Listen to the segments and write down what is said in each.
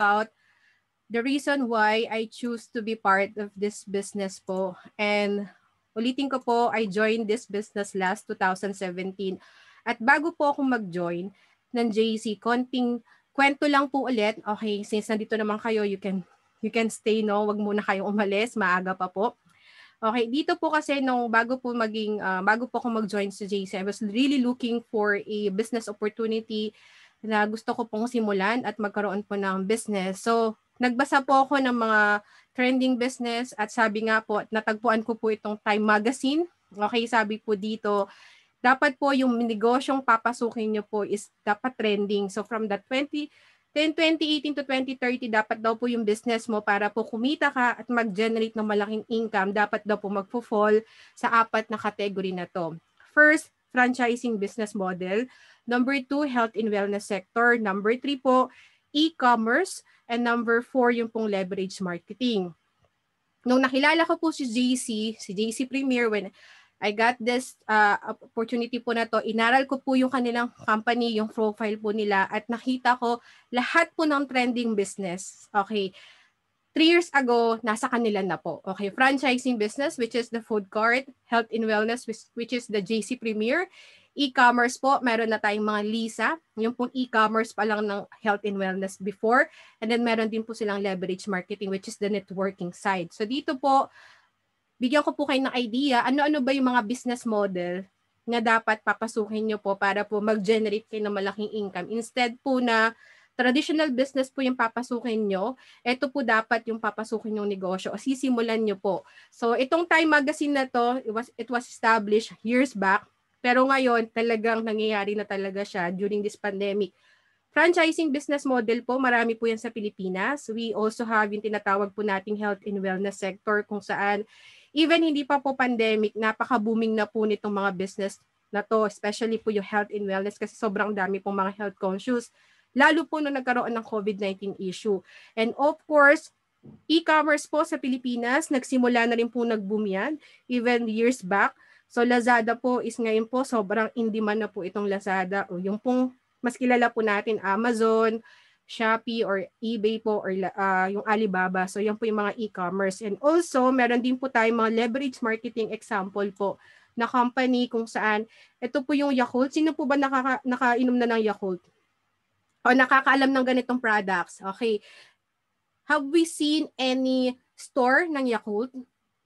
about the reason why I choose to be part of this business po. And ulitin ko po, I joined this business last 2017. At bago po ako mag-join ng JC, konting kwento lang po ulit. Okay, since nandito naman kayo, you can you can stay no, wag muna kayong umalis, maaga pa po. Okay, dito po kasi nung bago po maging uh, bago po ako mag-join sa JC, I was really looking for a business opportunity na gusto ko pong simulan at magkaroon po ng business. So, nagbasa po ako ng mga trending business at sabi nga po, natagpuan ko po itong Time Magazine. Okay, sabi po dito, dapat po yung negosyong papasukin nyo po is dapat trending. So, from the 20, 10, 2018 to 2030, dapat daw po yung business mo para po kumita ka at mag-generate ng malaking income, dapat daw po magpo-fall sa apat na category na to. First, franchising business model. Number two, health and wellness sector. Number three po, e-commerce. And number four, yung pong leverage marketing. Nung nakilala ko po si JC, si JC Premier, when I got this uh, opportunity po na to, inaral ko po yung kanilang company, yung profile po nila, at nakita ko lahat po ng trending business. Okay three years ago, nasa kanila na po. Okay, franchising business, which is the food court, health and wellness, which, is the JC Premier, e-commerce po, meron na tayong mga Lisa, yung pong e-commerce pa lang ng health and wellness before, and then meron din po silang leverage marketing, which is the networking side. So dito po, bigyan ko po kayo ng idea, ano-ano ba yung mga business model na dapat papasukin nyo po para po mag-generate kayo ng malaking income. Instead po na Traditional business po yung papasukin nyo. Ito po dapat yung papasukin yung negosyo sisimulan nyo po. So itong Time Magazine na to, it was, it was established years back. Pero ngayon, talagang nangyayari na talaga siya during this pandemic. Franchising business model po, marami po yan sa Pilipinas. We also have yung tinatawag po nating health and wellness sector kung saan even hindi pa po pandemic, napaka-booming na po nitong mga business na to, especially po yung health and wellness kasi sobrang dami pong mga health conscious lalo po nung nagkaroon ng COVID-19 issue. And of course, e-commerce po sa Pilipinas, nagsimula na rin po nag-boom yan, even years back. So Lazada po is ngayon po, sobrang in-demand na po itong Lazada o yung pong mas kilala po natin Amazon, Shopee or eBay po or uh, yung Alibaba. So yan po yung mga e-commerce. And also, meron din po tayong mga leverage marketing example po na company kung saan ito po yung Yakult. Sino po ba nakaka, nakainom na ng Yakult? o oh, nakakaalam ng ganitong products. Okay. Have we seen any store ng Yakult?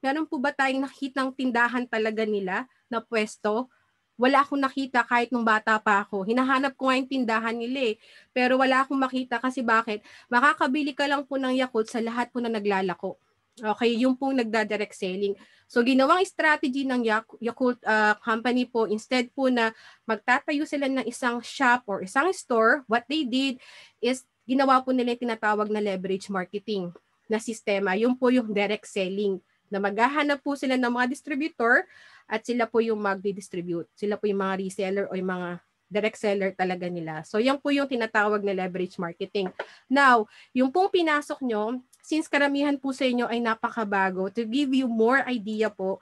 Meron po ba tayong nakita nakitang tindahan talaga nila na pwesto? Wala akong nakita kahit nung bata pa ako. Hinahanap ko nga yung tindahan nila eh. Pero wala akong makita kasi bakit? Makakabili ka lang po ng Yakult sa lahat po na naglalako. Okay, yung pong nagda-direct selling. So ginawang strategy ng Yakult uh, ah, company po instead po na magtatayo sila ng isang shop or isang store, what they did is ginawa po nila tinatawag na leverage marketing na sistema. Yung po yung direct selling na maghahanap po sila ng mga distributor at sila po yung magdi-distribute. Sila po yung mga reseller o yung mga direct seller talaga nila. So yan po yung tinatawag na leverage marketing. Now, yung pong pinasok nyo since karamihan po sa inyo ay napakabago, to give you more idea po,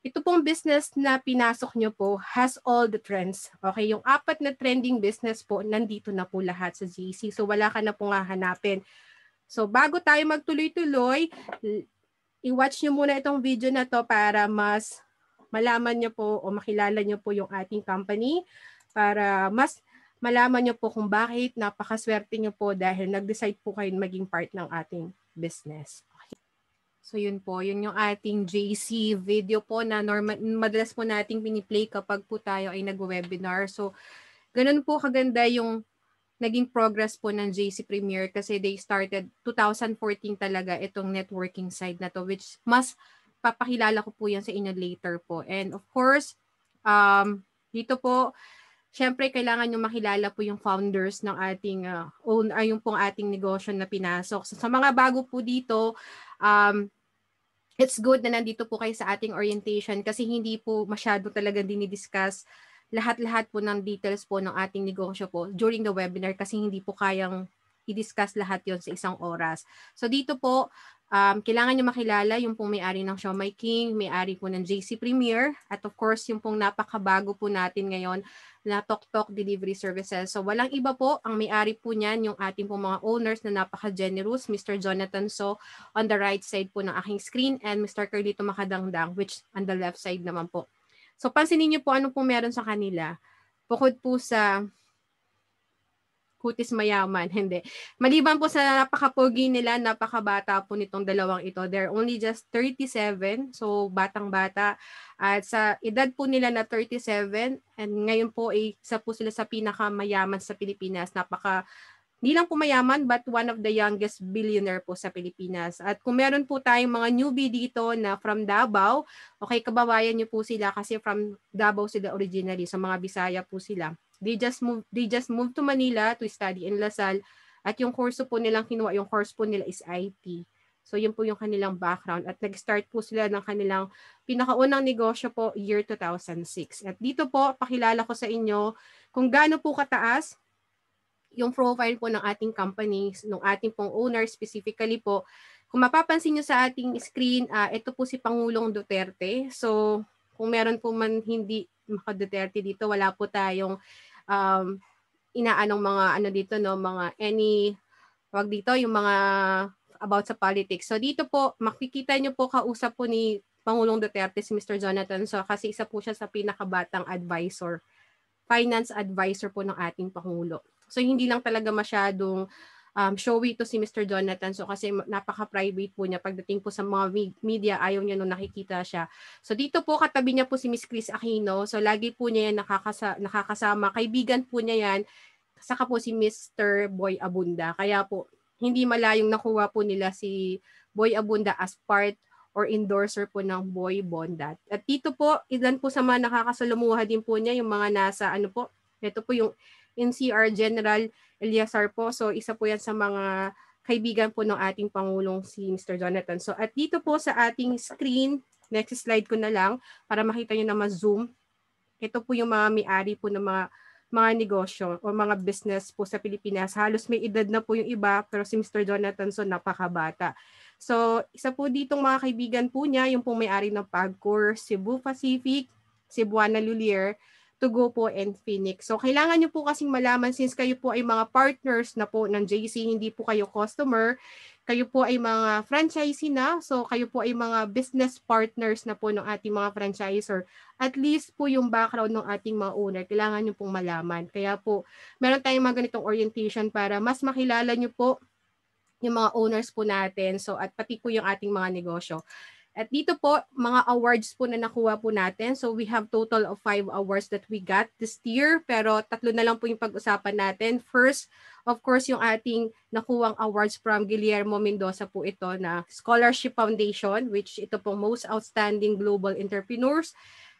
ito pong business na pinasok nyo po has all the trends. Okay, yung apat na trending business po, nandito na po lahat sa GEC. So wala ka na pong hahanapin. So bago tayo magtuloy-tuloy, i-watch nyo muna itong video na to para mas malaman nyo po o makilala nyo po yung ating company para mas malaman nyo po kung bakit napakaswerte nyo po dahil nag-decide po kayo maging part ng ating business. Okay. So yun po, yun yung ating JC video po na normal, madalas po nating piniplay kapag po tayo ay nag-webinar. So ganun po kaganda yung naging progress po ng JC Premier kasi they started 2014 talaga itong networking side na to which mas papakilala ko po yan sa inyo later po. And of course, um, dito po, syempre kailangan yung makilala po yung founders ng ating uh, own ay ah, yung pong ating negosyo na pinasok. So, sa mga bago po dito, um, it's good na nandito po kayo sa ating orientation kasi hindi po masyado talaga dinidiscuss lahat-lahat po ng details po ng ating negosyo po during the webinar kasi hindi po kayang i-discuss lahat yon sa isang oras. So dito po, um, kailangan nyo makilala yung pong may-ari ng Shomai King, may-ari po ng JC Premier, at of course, yung pong napakabago po natin ngayon na Tok Delivery Services. So walang iba po, ang may-ari po niyan yung ating po mga owners na napaka-generous, Mr. Jonathan So on the right side po ng aking screen and Mr. Carlito Makadangdang which on the left side naman po. So pansinin niyo po ano po meron sa kanila. Bukod po sa hutis mayaman, hindi. Maliban po sa napakapogi nila, napakabata po nitong dalawang ito. They're only just 37, so batang-bata. At sa edad po nila na 37, and ngayon po ay isa po sila sa pinakamayaman sa Pilipinas. Napaka hindi lang po mayaman but one of the youngest billionaire po sa Pilipinas. At kung meron po tayong mga newbie dito na from Davao, okay, kabawayan niyo po sila kasi from Davao sila originally, sa so mga Bisaya po sila. They just moved they just moved to Manila to study in Lasal at yung course po nilang kinuha, yung course po nila is IT. So yun po yung kanilang background at nag-start po sila ng kanilang pinakaunang negosyo po year 2006. At dito po pakilala ko sa inyo kung gaano po kataas yung profile po ng ating companies, ng ating pong owner specifically po. Kung mapapansin nyo sa ating screen, uh, ito po si Pangulong Duterte. So, kung meron po man hindi maka Duterte dito, wala po tayong um, inaanong mga ano dito no mga any wag dito yung mga about sa politics. So dito po makikita niyo po kausap po ni Pangulong Duterte si Mr. Jonathan so kasi isa po siya sa pinakabatang advisor, finance advisor po ng ating pangulo. So hindi lang talaga masyadong um, showy to si Mr. Jonathan. So kasi napaka-private po niya. Pagdating po sa mga media, ayaw niya nung nakikita siya. So dito po katabi niya po si Miss Chris Aquino. So lagi po niya yan nakakasa- nakakasama. Kaibigan po niya yan. Saka po si Mr. Boy Abunda. Kaya po hindi malayong nakuha po nila si Boy Abunda as part or endorser po ng Boy Bondat. At dito po, ilan po sa mga nakakasalumuha din po niya, yung mga nasa ano po, ito po yung NCR General Eliasar po. So isa po yan sa mga kaibigan po ng ating Pangulong si Mr. Jonathan. So at dito po sa ating screen, next slide ko na lang para makita nyo na ma-zoom. Ito po yung mga may-ari po ng mga mga negosyo o mga business po sa Pilipinas. Halos may edad na po yung iba pero si Mr. Jonathan so napakabata. So isa po ditong mga kaibigan po niya, yung po may-ari ng Pagcor, Cebu Pacific, Cebuana Lulier, go po and Phoenix. So kailangan nyo po kasing malaman since kayo po ay mga partners na po ng JC, hindi po kayo customer, kayo po ay mga franchisee na, so kayo po ay mga business partners na po ng ating mga franchisor. At least po yung background ng ating mga owner, kailangan nyo pong malaman. Kaya po, meron tayong mga ganitong orientation para mas makilala nyo po yung mga owners po natin so at pati po yung ating mga negosyo. At dito po, mga awards po na nakuha po natin. So we have total of five awards that we got this year. Pero tatlo na lang po yung pag-usapan natin. First, of course, yung ating nakuwang awards from Guillermo Mendoza po ito na Scholarship Foundation, which ito po Most Outstanding Global Entrepreneurs.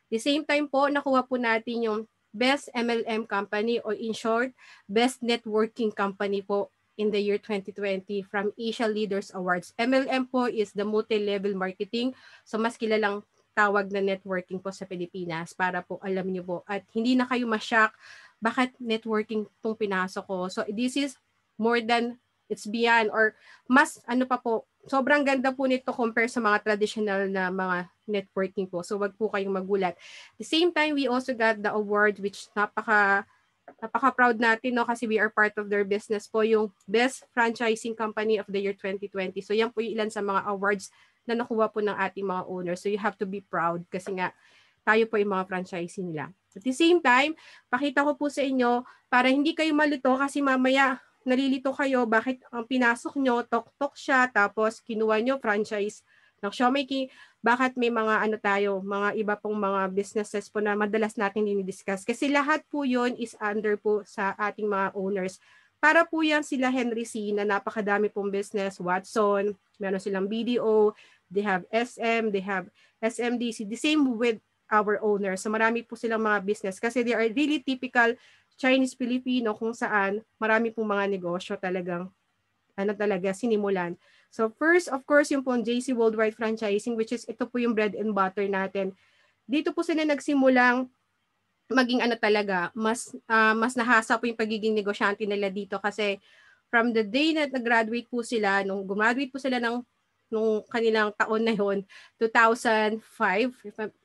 The same time po, nakuha po natin yung Best MLM Company or in short, Best Networking Company po in the year 2020 from Asia Leaders Awards. MLM po is the multi-level marketing. So mas kilalang tawag na networking po sa Pilipinas para po alam niyo po at hindi na kayo ma-shock bakit networking tong pinasok ko. So this is more than it's beyond or mas ano pa po sobrang ganda po nito compare sa mga traditional na mga networking po. So wag po kayong magulat. The same time we also got the award which napaka Napaka-proud natin no kasi we are part of their business po yung Best Franchising Company of the Year 2020. So yan po yung ilan sa mga awards na nakuha po ng ating mga owners. So you have to be proud kasi nga tayo po yung mga franchisee nila. At the same time, pakita ko po sa inyo para hindi kayo malito kasi mamaya nalilito kayo bakit ang pinasok nyo, tok-tok siya, tapos kinuha nyo franchise ng showmaking, bakit may mga ano tayo, mga iba pong mga businesses po na madalas natin dinidiscuss. Kasi lahat po yon is under po sa ating mga owners. Para po yan sila Henry C. na napakadami pong business, Watson, meron silang BDO, they have SM, they have SMDC, the same with our owners. So marami po silang mga business kasi they are really typical Chinese-Filipino kung saan marami pong mga negosyo talagang ano talaga sinimulan So first, of course, yung po JC Worldwide Franchising, which is ito po yung bread and butter natin. Dito po sila nagsimulang maging ano talaga, mas, uh, mas nahasa po yung pagiging negosyante nila dito kasi from the day na nag-graduate po sila, nung gumraduate po sila ng nung kanilang taon na yon 2005,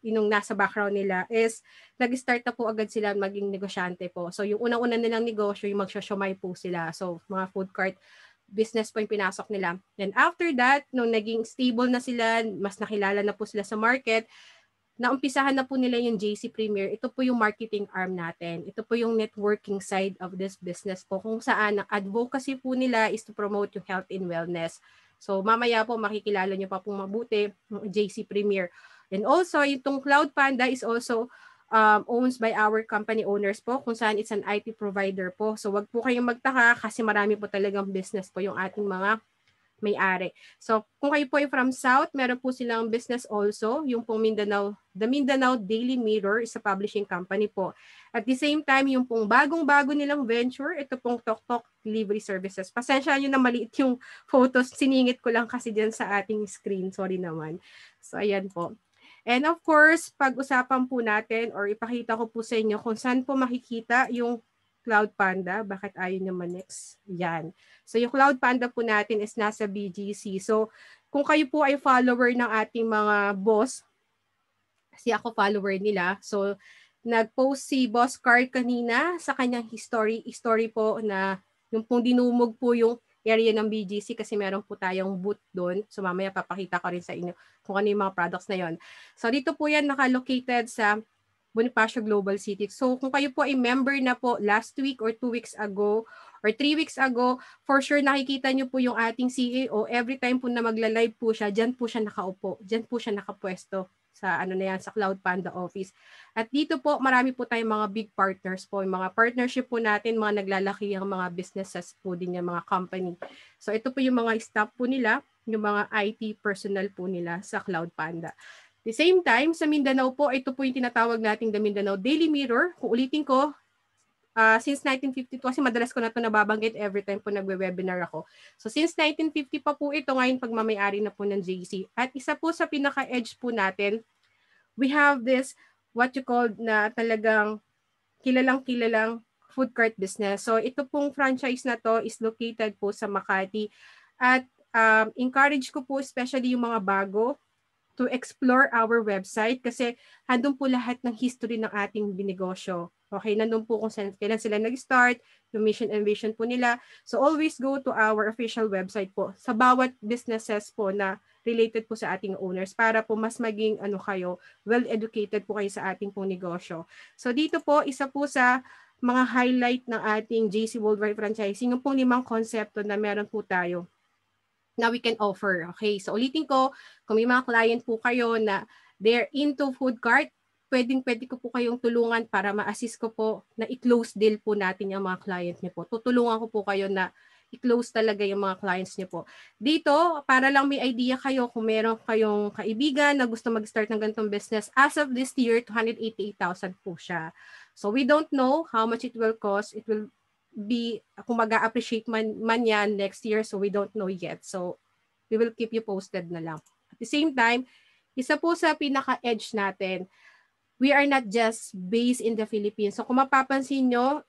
yung nasa background nila, is nag-start na po agad sila maging negosyante po. So yung unang-una nilang negosyo, yung magsyosyomay po sila. So mga food cart business po yung pinasok nila. Then after that, nung naging stable na sila, mas nakilala na po sila sa market, naumpisahan na po nila yung JC Premier. Ito po yung marketing arm natin. Ito po yung networking side of this business po kung saan ang advocacy po nila is to promote yung health and wellness. So mamaya po makikilala nyo pa po mabuti yung JC Premier. And also, itong Cloud Panda is also um, owns by our company owners po kung saan it's an IT provider po. So wag po kayong magtaka kasi marami po talagang business po yung ating mga may-ari. So kung kayo po ay from South, meron po silang business also, yung pong Mindanao, the Mindanao Daily Mirror is a publishing company po. At the same time, yung pong bagong-bago nilang venture, ito pong TokTok Delivery Services. Pasensya nyo na maliit yung photos, siningit ko lang kasi dyan sa ating screen, sorry naman. So ayan po. And of course, pag-usapan po natin or ipakita ko po sa inyo kung saan po makikita yung Cloud Panda. Bakit ayaw naman next? Yan. So yung Cloud Panda po natin is nasa BGC. So kung kayo po ay follower ng ating mga boss, si ako follower nila, so nag-post si Boss Card kanina sa kanyang history, story po na yung pong dinumog po yung area ng BGC kasi meron po tayong booth doon. So mamaya papakita ko rin sa inyo kung ano yung mga products na yon. So dito po yan nakalocated sa Bonifacio Global City. So kung kayo po ay member na po last week or two weeks ago or three weeks ago, for sure nakikita nyo po yung ating CEO. Every time po na magla-live po siya, dyan po siya nakaupo. Dyan po siya nakapwesto sa ano na yan sa Cloud Panda Office. At dito po marami po tayong mga big partners po, yung mga partnership po natin, mga naglalaki ang mga businesses po din yung mga company. So ito po yung mga staff po nila, yung mga IT personnel po nila sa Cloud Panda. The same time, sa Mindanao po, ito po yung tinatawag nating the Mindanao Daily Mirror. Kung ulitin ko, uh, since 1952 kasi madalas ko na to nababanggit every time po nagwe-webinar ako. So since 1950 pa po ito ngayon pagmamayari na po ng JC. At isa po sa pinaka-edge po natin, we have this what you call na talagang kilalang-kilalang food cart business. So ito pong franchise na to is located po sa Makati at um, encourage ko po especially yung mga bago to explore our website kasi handong po lahat ng history ng ating binegosyo. Okay, nandun po kung saan, kailan sila nag-start, yung mission and vision po nila. So always go to our official website po sa bawat businesses po na related po sa ating owners para po mas maging ano kayo, well-educated po kayo sa ating pong negosyo. So dito po, isa po sa mga highlight ng ating JC Worldwide Franchising, yung pong limang konsepto na meron po tayo na we can offer. Okay, so ulitin ko, kung may mga client po kayo na they're into food cart, pwedeng pwede ko po kayong tulungan para ma-assist ko po na i-close deal po natin yung mga client niyo po. Tutulungan ko po kayo na i-close talaga yung mga clients niyo po. Dito, para lang may idea kayo kung meron kayong kaibigan na gusto mag-start ng ganitong business, as of this year, 288,000 po siya. So we don't know how much it will cost. It will be, kung mag appreciate man, man yan next year, so we don't know yet. So we will keep you posted na lang. At the same time, isa po sa pinaka-edge natin, we are not just based in the Philippines. So kung mapapansin nyo,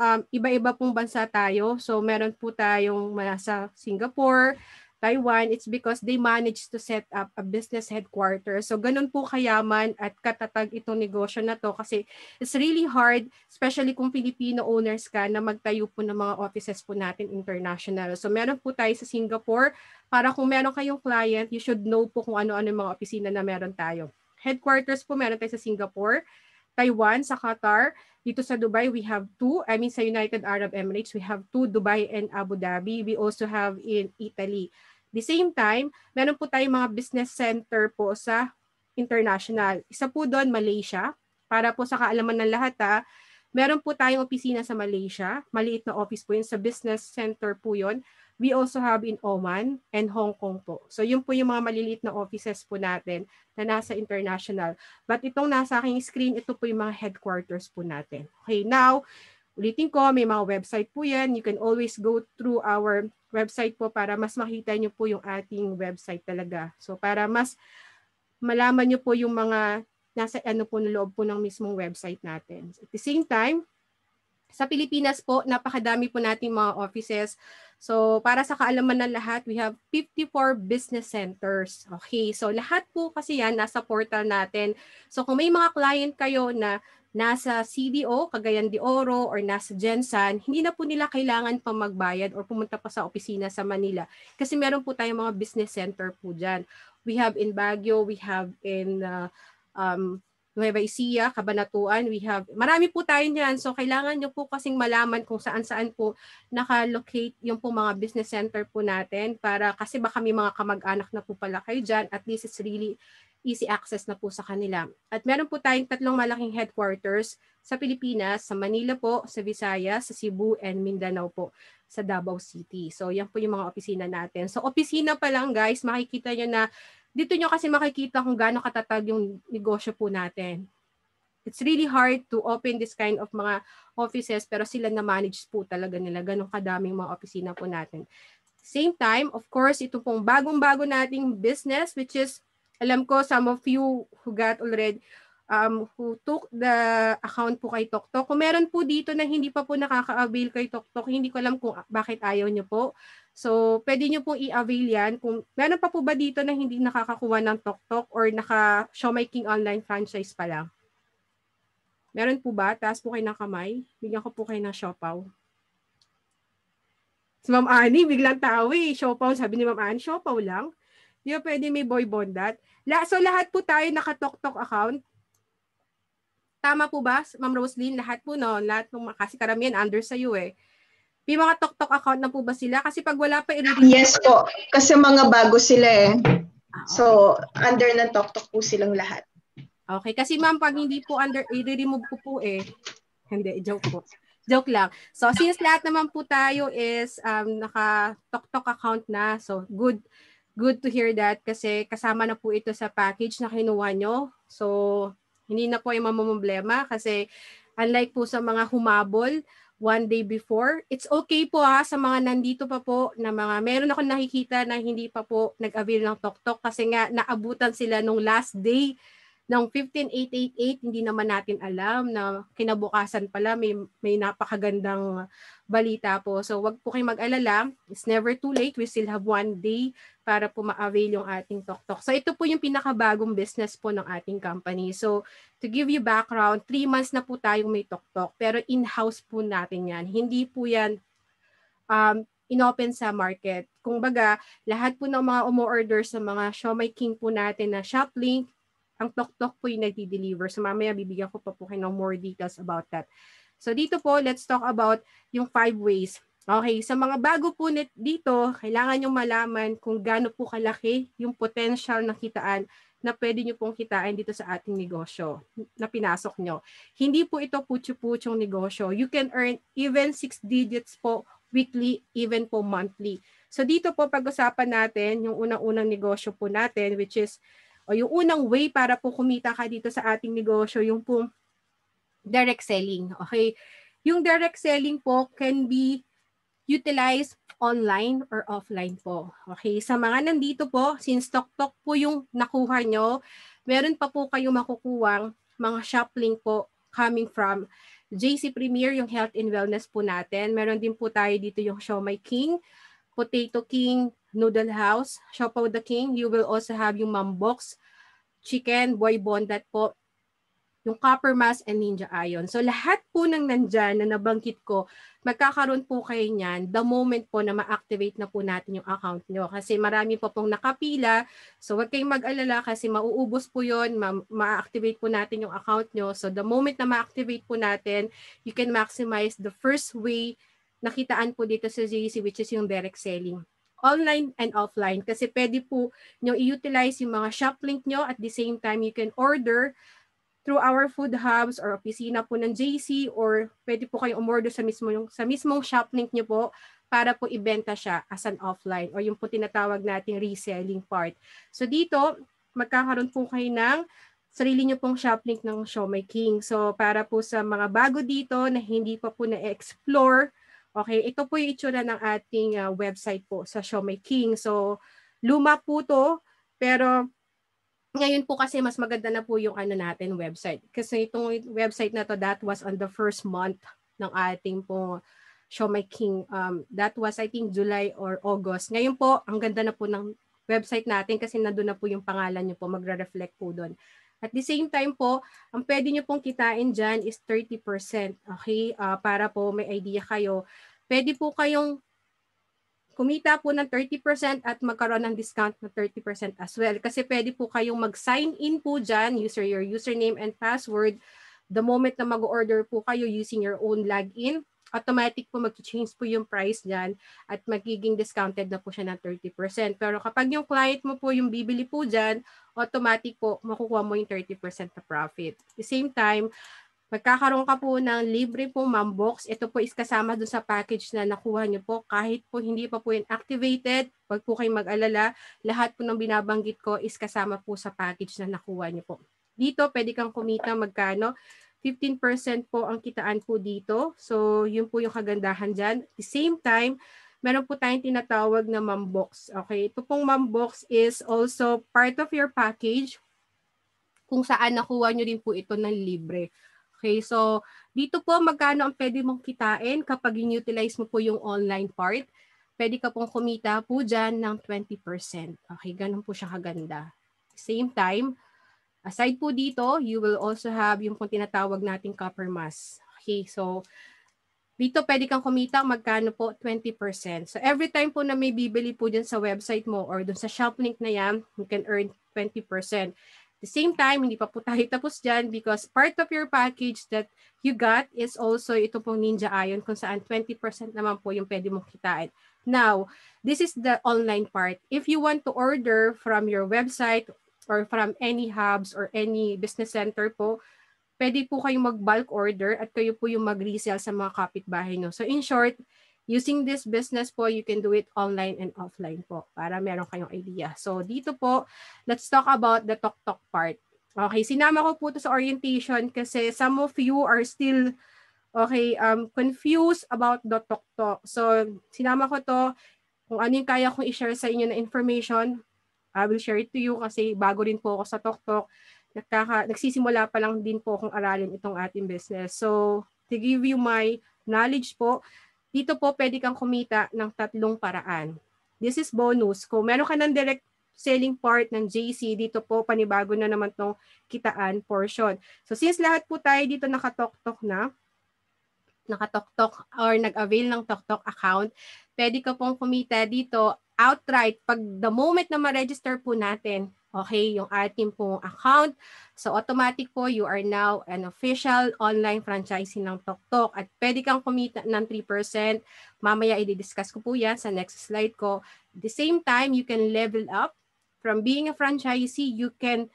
um, iba-iba pong bansa tayo. So meron po tayong nasa Singapore, Taiwan, it's because they managed to set up a business headquarters. So ganun po kayaman at katatag itong negosyo na to kasi it's really hard, especially kung Filipino owners ka, na magtayo po ng mga offices po natin international. So meron po tayo sa Singapore para kung meron kayong client, you should know po kung ano-ano yung mga opisina na meron tayo headquarters po meron tayo sa Singapore, Taiwan, sa Qatar. Dito sa Dubai, we have two. I mean, sa United Arab Emirates, we have two, Dubai and Abu Dhabi. We also have in Italy. The same time, meron po tayong mga business center po sa international. Isa po doon, Malaysia. Para po sa kaalaman ng lahat, ha, meron po tayong opisina sa Malaysia. Maliit na office po yun. Sa business center po yun. We also have in Oman and Hong Kong po. So yun po yung mga maliliit na offices po natin na nasa international. But itong nasa aking screen, ito po yung mga headquarters po natin. Okay, now, ulitin ko, may mga website po yan. You can always go through our website po para mas makita nyo po yung ating website talaga. So para mas malaman nyo po yung mga nasa ano po ng loob po ng mismong website natin. At the same time, sa Pilipinas po, napakadami po nating mga offices. So, para sa kaalaman ng lahat, we have 54 business centers. Okay, so lahat po kasi yan nasa portal natin. So, kung may mga client kayo na nasa CDO, Cagayan de Oro, or nasa Gensan, hindi na po nila kailangan pa magbayad or pumunta pa sa opisina sa Manila. Kasi meron po tayong mga business center po dyan. We have in Baguio, we have in uh, um, Nueva Ecija, Kabanatuan, we have, marami po tayo niyan. So, kailangan nyo po kasing malaman kung saan-saan po nakalocate yung po mga business center po natin para kasi baka may mga kamag-anak na po pala kayo dyan. At least it's really easy access na po sa kanila. At meron po tayong tatlong malaking headquarters sa Pilipinas, sa Manila po, sa Visayas, sa Cebu, and Mindanao po sa Davao City. So yan po yung mga opisina natin. So opisina pa lang guys, makikita nyo na dito nyo kasi makikita kung gaano katatag yung negosyo po natin. It's really hard to open this kind of mga offices pero sila na-manage po talaga nila. Ganon kadaming mga opisina po natin. Same time, of course, ito pong bagong-bago nating business which is, alam ko, some of you who got already, um, who took the account po kay TokTok. Kung meron po dito na hindi pa po nakaka-avail kay TokTok, hindi ko alam kung bakit ayaw niyo po. So, pwede niyo po i-avail yan. Kung meron pa po ba dito na hindi nakakakuha ng TokTok or naka-show king online franchise pa lang? Meron po ba? Taas po kayo ng kamay. Bigyan ko po kayo ng siopaw. Si Ma'am Ani, biglang tawi. Siopaw. Sabi ni Ma'am Ani, siopaw lang. Di ba pwede may boy bondat? La, so lahat po tayo naka-TokTok account. Tama po ba, Ma'am Roslyn? Lahat po no? lahat ng kasi karamihan under sa iyo eh. May mga TokTok account na po ba sila? Kasi pag wala pa, eh, i-redeem Yes po, kasi mga bago sila eh. Ah, so, under ng TokTok po silang lahat. Okay, kasi ma'am, pag hindi po under, i-remove ko po eh. Hindi, joke po. Joke lang. So, since lahat naman po tayo is um, naka-TokTok account na, so good good to hear that kasi kasama na po ito sa package na kinuha nyo. So, hindi na po yung mamumblema kasi unlike po sa mga humabol one day before, it's okay po ha ah, sa mga nandito pa po na mga meron akong nakikita na hindi pa po nag-avail ng tok-tok kasi nga naabutan sila nung last day ng 15888 hindi naman natin alam na kinabukasan pala may may napakagandang balita po. So wag po kayong mag-alala. It's never too late. We still have one day para po ma-avail yung ating TokTok. So ito po yung pinakabagong business po ng ating company. So to give you background, 3 months na po tayong may TokTok pero in-house po natin yan. Hindi po yan um, inopen sa market. Kung baga, lahat po ng mga umo-order sa mga Shomai King po natin na shop link, ang Tok Tok po yung nagdi-deliver. So mamaya bibigyan ko pa po kayo ng more details about that. So dito po, let's talk about yung five ways. Okay, sa mga bago po dito, kailangan nyo malaman kung gaano po kalaki yung potential na kitaan na pwede nyo pong kitain dito sa ating negosyo na pinasok nyo. Hindi po ito putyo-putyong negosyo. You can earn even 6 digits po weekly, even po monthly. So dito po pag-usapan natin yung unang-unang negosyo po natin which is o yung unang way para po kumita ka dito sa ating negosyo, yung po direct selling. Okay? Yung direct selling po can be utilized online or offline po. Okay? Sa mga nandito po, since TokTok po yung nakuha nyo, meron pa po kayong makukuwang mga shop link po coming from JC Premier, yung health and wellness po natin. Meron din po tayo dito yung Show My King, Potato King, noodle house, Shop Shopaw the King. You will also have yung Mambox, Chicken, Boy Bondat po, yung Copper Mass and Ninja Ion. So lahat po ng nandyan na nabangkit ko, magkakaroon po kayo niyan the moment po na ma-activate na po natin yung account nyo. Kasi marami po pong nakapila. So wag kayong mag-alala kasi mauubos po yun. Ma- ma-activate po natin yung account nyo. So the moment na ma-activate po natin, you can maximize the first way nakitaan po dito sa JC which is yung direct selling online and offline kasi pwede po nyo i-utilize yung mga shop link nyo at the same time you can order through our food hubs or opisina po ng JC or pwede po kayong umorder sa mismo yung sa mismong shop link nyo po para po ibenta siya as an offline or yung po tinatawag nating reselling part. So dito, magkakaroon po kayo ng sarili nyo pong shop link ng Shomai King. So para po sa mga bago dito na hindi pa po na-explore Okay, ito po yung itsura ng ating uh, website po sa Shomei King. So, luma po to, pero ngayon po kasi mas maganda na po yung ano natin website. Kasi itong website na to that was on the first month ng ating po Shomei King. Um, that was I think July or August. Ngayon po, ang ganda na po ng website natin kasi nandoon na po yung pangalan niyo po, magre-reflect po doon. At the same time po, ang pwede nyo pong kitain dyan is 30%. Okay? Uh, para po may idea kayo. Pwede po kayong kumita po ng 30% at magkaroon ng discount na 30% as well. Kasi pwede po kayong mag-sign in po dyan, user your username and password. The moment na mag-order po kayo using your own login, automatic po mag-change po yung price niyan at magiging discounted na po siya ng 30%. Pero kapag yung client mo po yung bibili po diyan, automatic po makukuha mo yung 30% na profit. At the same time, magkakaroon ka po ng libre po ma'am box. Ito po is kasama dun sa package na nakuha niyo po. Kahit po hindi pa po yun activated, wag po kayong mag-alala. Lahat po ng binabanggit ko is kasama po sa package na nakuha niyo po. Dito, pwede kang kumita magkano? 15% po ang kitaan po dito. So, yun po yung kagandahan dyan. At the same time, meron po tayong tinatawag na mambox. Okay, ito pong mambox is also part of your package kung saan nakuha nyo din po ito ng libre. Okay, so dito po magkano ang pwede mong kitain kapag inutilize mo po yung online part. Pwede ka pong kumita po dyan ng 20%. Okay, ganun po siya kaganda. Same time, Aside po dito, you will also have yung kung tinatawag nating copper mass. Okay, so dito pwede kang kumita magkano po 20%. So every time po na may bibili po dyan sa website mo or dun sa shop link na yan, you can earn 20%. At the same time, hindi pa po tayo tapos dyan because part of your package that you got is also ito pong Ninja Ion kung saan 20% naman po yung pwede mong kitain. Now, this is the online part. If you want to order from your website or from any hubs or any business center po, pwede po kayong mag-bulk order at kayo po yung mag-resell sa mga kapitbahay nyo. So in short, using this business po, you can do it online and offline po para meron kayong idea. So dito po, let's talk about the TokTok part. Okay, sinama ko po to sa orientation kasi some of you are still okay, um, confused about the TokTok. So sinama ko to kung ano yung kaya kong i-share sa inyo na information I will share it to you kasi bago din po ako sa TokTok. Nagkaka, nagsisimula pa lang din po akong aralin itong ating business. So, to give you my knowledge po, dito po pwede kang kumita ng tatlong paraan. This is bonus. Kung meron ka ng direct selling part ng JC, dito po panibago na naman tong kitaan portion. So since lahat po tayo dito nakatoktok na, nakatoktok or nag-avail ng toktok account, pwede ka pong kumita dito outright, pag the moment na ma-register po natin, okay, yung ating pong account, so automatic po you are now an official online franchisee ng TokTok at pwede kang kumita ng 3%. Mamaya i-discuss ko po yan sa next slide ko. At the same time, you can level up. From being a franchisee, you can,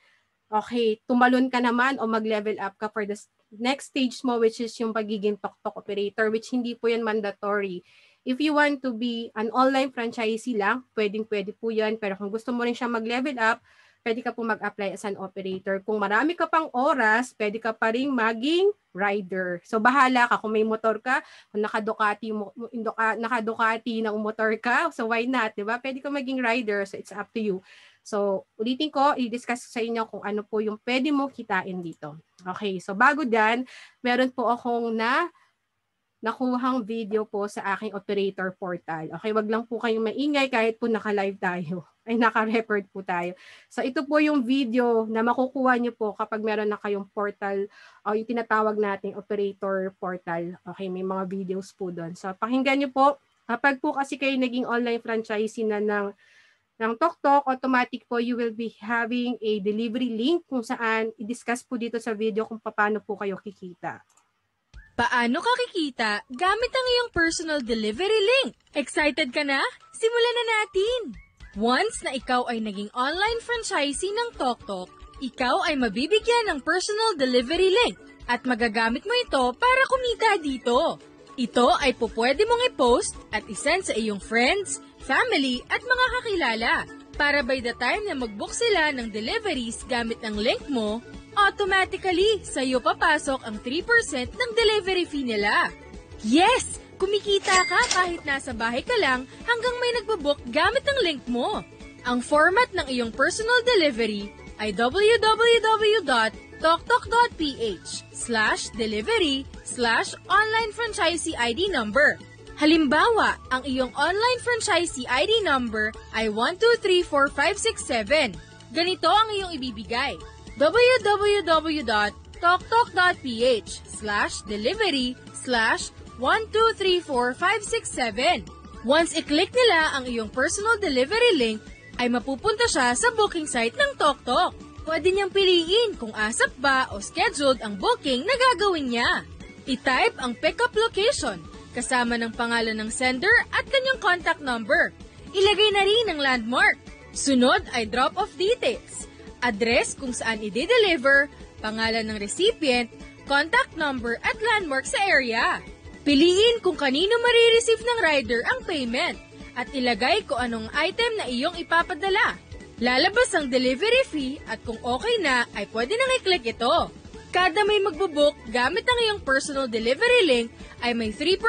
okay, tumalon ka naman o mag-level up ka for the next stage mo which is yung pagiging TokTok operator which hindi po yan mandatory If you want to be an online franchisee lang, pwedeng-pwede po yan. Pero kung gusto mo rin siya mag-level up, pwede ka po mag-apply as an operator. Kung marami ka pang oras, pwede ka pa rin maging rider. So bahala ka kung may motor ka, kung nakadukati mo naka nakadukati na motor ka, so why not, 'di ba? Pwede ka maging rider, so it's up to you. So ulitin ko, i-discuss sa inyo kung ano po yung pwede mo kitain dito. Okay, so bago diyan, meron po akong na nakuhang video po sa aking operator portal. Okay, wag lang po kayong maingay kahit po naka-live tayo. Ay, naka-record po tayo. So ito po yung video na makukuha niyo po kapag meron na kayong portal o ah, yung tinatawag nating operator portal. Okay, may mga videos po doon. So pakinggan niyo po. Kapag po kasi kayo naging online franchisee na ng ng TokTok, automatic po you will be having a delivery link kung saan i-discuss po dito sa video kung paano po kayo kikita. Paano ka kikita gamit ang iyong personal delivery link? Excited ka na? Simulan na natin! Once na ikaw ay naging online franchisee ng TokTok, ikaw ay mabibigyan ng personal delivery link at magagamit mo ito para kumita dito. Ito ay pupwede mong i-post at isend sa iyong friends, family at mga kakilala para by the time na mag-book sila ng deliveries gamit ang link mo, automatically sa'yo papasok ang 3% ng delivery fee nila. Yes! Kumikita ka kahit nasa bahay ka lang hanggang may nagbabook gamit ang link mo. Ang format ng iyong personal delivery ay www.toktok.ph slash delivery slash online franchisee ID number. Halimbawa, ang iyong online franchisee ID number ay 1234567. Ganito ang iyong ibibigay www.talktalk.ph slash delivery slash 1234567. Once i-click nila ang iyong personal delivery link, ay mapupunta siya sa booking site ng TokTok. Pwede niyang piliin kung asap ba o scheduled ang booking na gagawin niya. I-type ang pickup location, kasama ng pangalan ng sender at kanyang contact number. Ilagay na rin ang landmark. Sunod ay drop-off details address kung saan i-deliver, pangalan ng recipient, contact number at landmark sa area. Piliin kung kanino marireceive ng rider ang payment at ilagay kung anong item na iyong ipapadala. Lalabas ang delivery fee at kung okay na ay pwede nang i-click ito. Kada may magbubook gamit ang iyong personal delivery link ay may 3%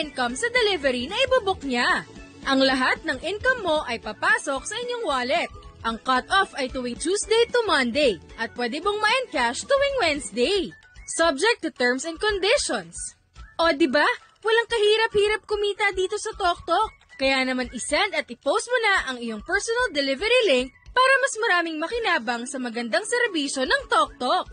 income sa delivery na ibubook niya. Ang lahat ng income mo ay papasok sa inyong wallet ang cut-off ay tuwing Tuesday to Monday at pwede bang ma-encash tuwing Wednesday. Subject to terms and conditions. O di ba? Walang kahirap-hirap kumita dito sa TokTok. Kaya naman isend at i-post mo na ang iyong personal delivery link para mas maraming makinabang sa magandang serbisyo ng TokTok.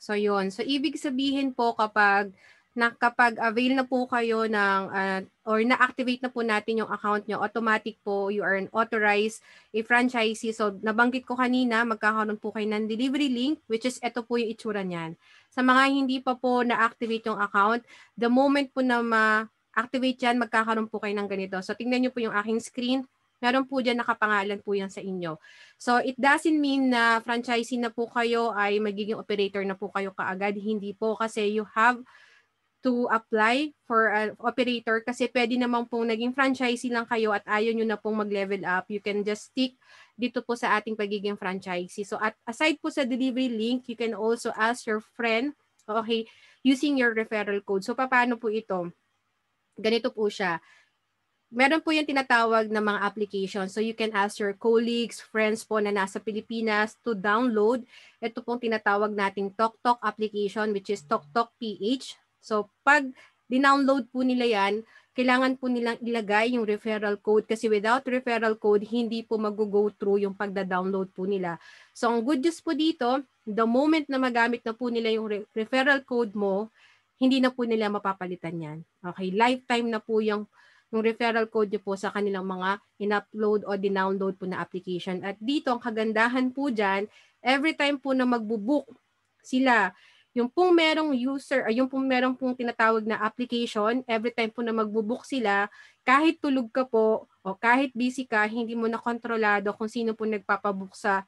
So yon, so ibig sabihin po kapag nakapag avail na po kayo ng uh, or na-activate na po natin yung account nyo, automatic po you are an authorized a franchisee. So, nabanggit ko kanina, magkakaroon po kayo ng delivery link, which is ito po yung itsura niyan. Sa mga hindi pa po na-activate yung account, the moment po na ma-activate yan, magkakaroon po kayo ng ganito. So, tingnan nyo po yung aking screen. Meron po dyan nakapangalan po yan sa inyo. So it doesn't mean na franchisee na po kayo ay magiging operator na po kayo kaagad. Hindi po kasi you have to apply for an operator kasi pwede naman pong naging franchisee lang kayo at ayaw nyo na pong mag-level up. You can just stick dito po sa ating pagiging franchisee. So at aside po sa delivery link, you can also ask your friend, okay, using your referral code. So paano po ito? Ganito po siya. Meron po yung tinatawag na mga application. So you can ask your colleagues, friends po na nasa Pilipinas to download. Ito pong tinatawag nating TokTok application which is TokTok PH So pag dinownload po nila yan, kailangan po nilang ilagay yung referral code kasi without referral code, hindi po mag-go through yung pagda-download po nila. So ang good news po dito, the moment na magamit na po nila yung re- referral code mo, hindi na po nila mapapalitan yan. Okay, lifetime na po yung, yung referral code nyo po sa kanilang mga in-upload o dinownload po na application. At dito, ang kagandahan po dyan, every time po na magbubook sila yung pong merong user, ay yung pong merong pong tinatawag na application, every time po na magbubook sila, kahit tulog ka po o kahit busy ka, hindi mo nakontrolado kung sino po nagpapabook sa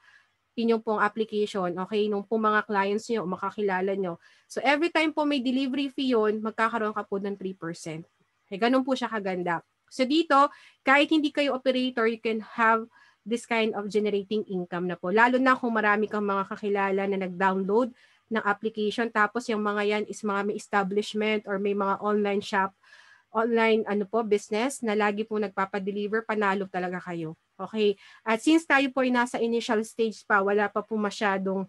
inyong pong application, okay, nung pong mga clients niyo o makakilala niyo So every time po may delivery fee yon magkakaroon ka po ng 3%. Okay, eh, ganun po siya kaganda. So dito, kahit hindi kayo operator, you can have this kind of generating income na po. Lalo na kung marami kang mga kakilala na nag-download ng application tapos yung mga yan is mga may establishment or may mga online shop online ano po business na lagi po nagpapa-deliver panalo talaga kayo okay at since tayo po ay nasa initial stage pa wala pa po masyadong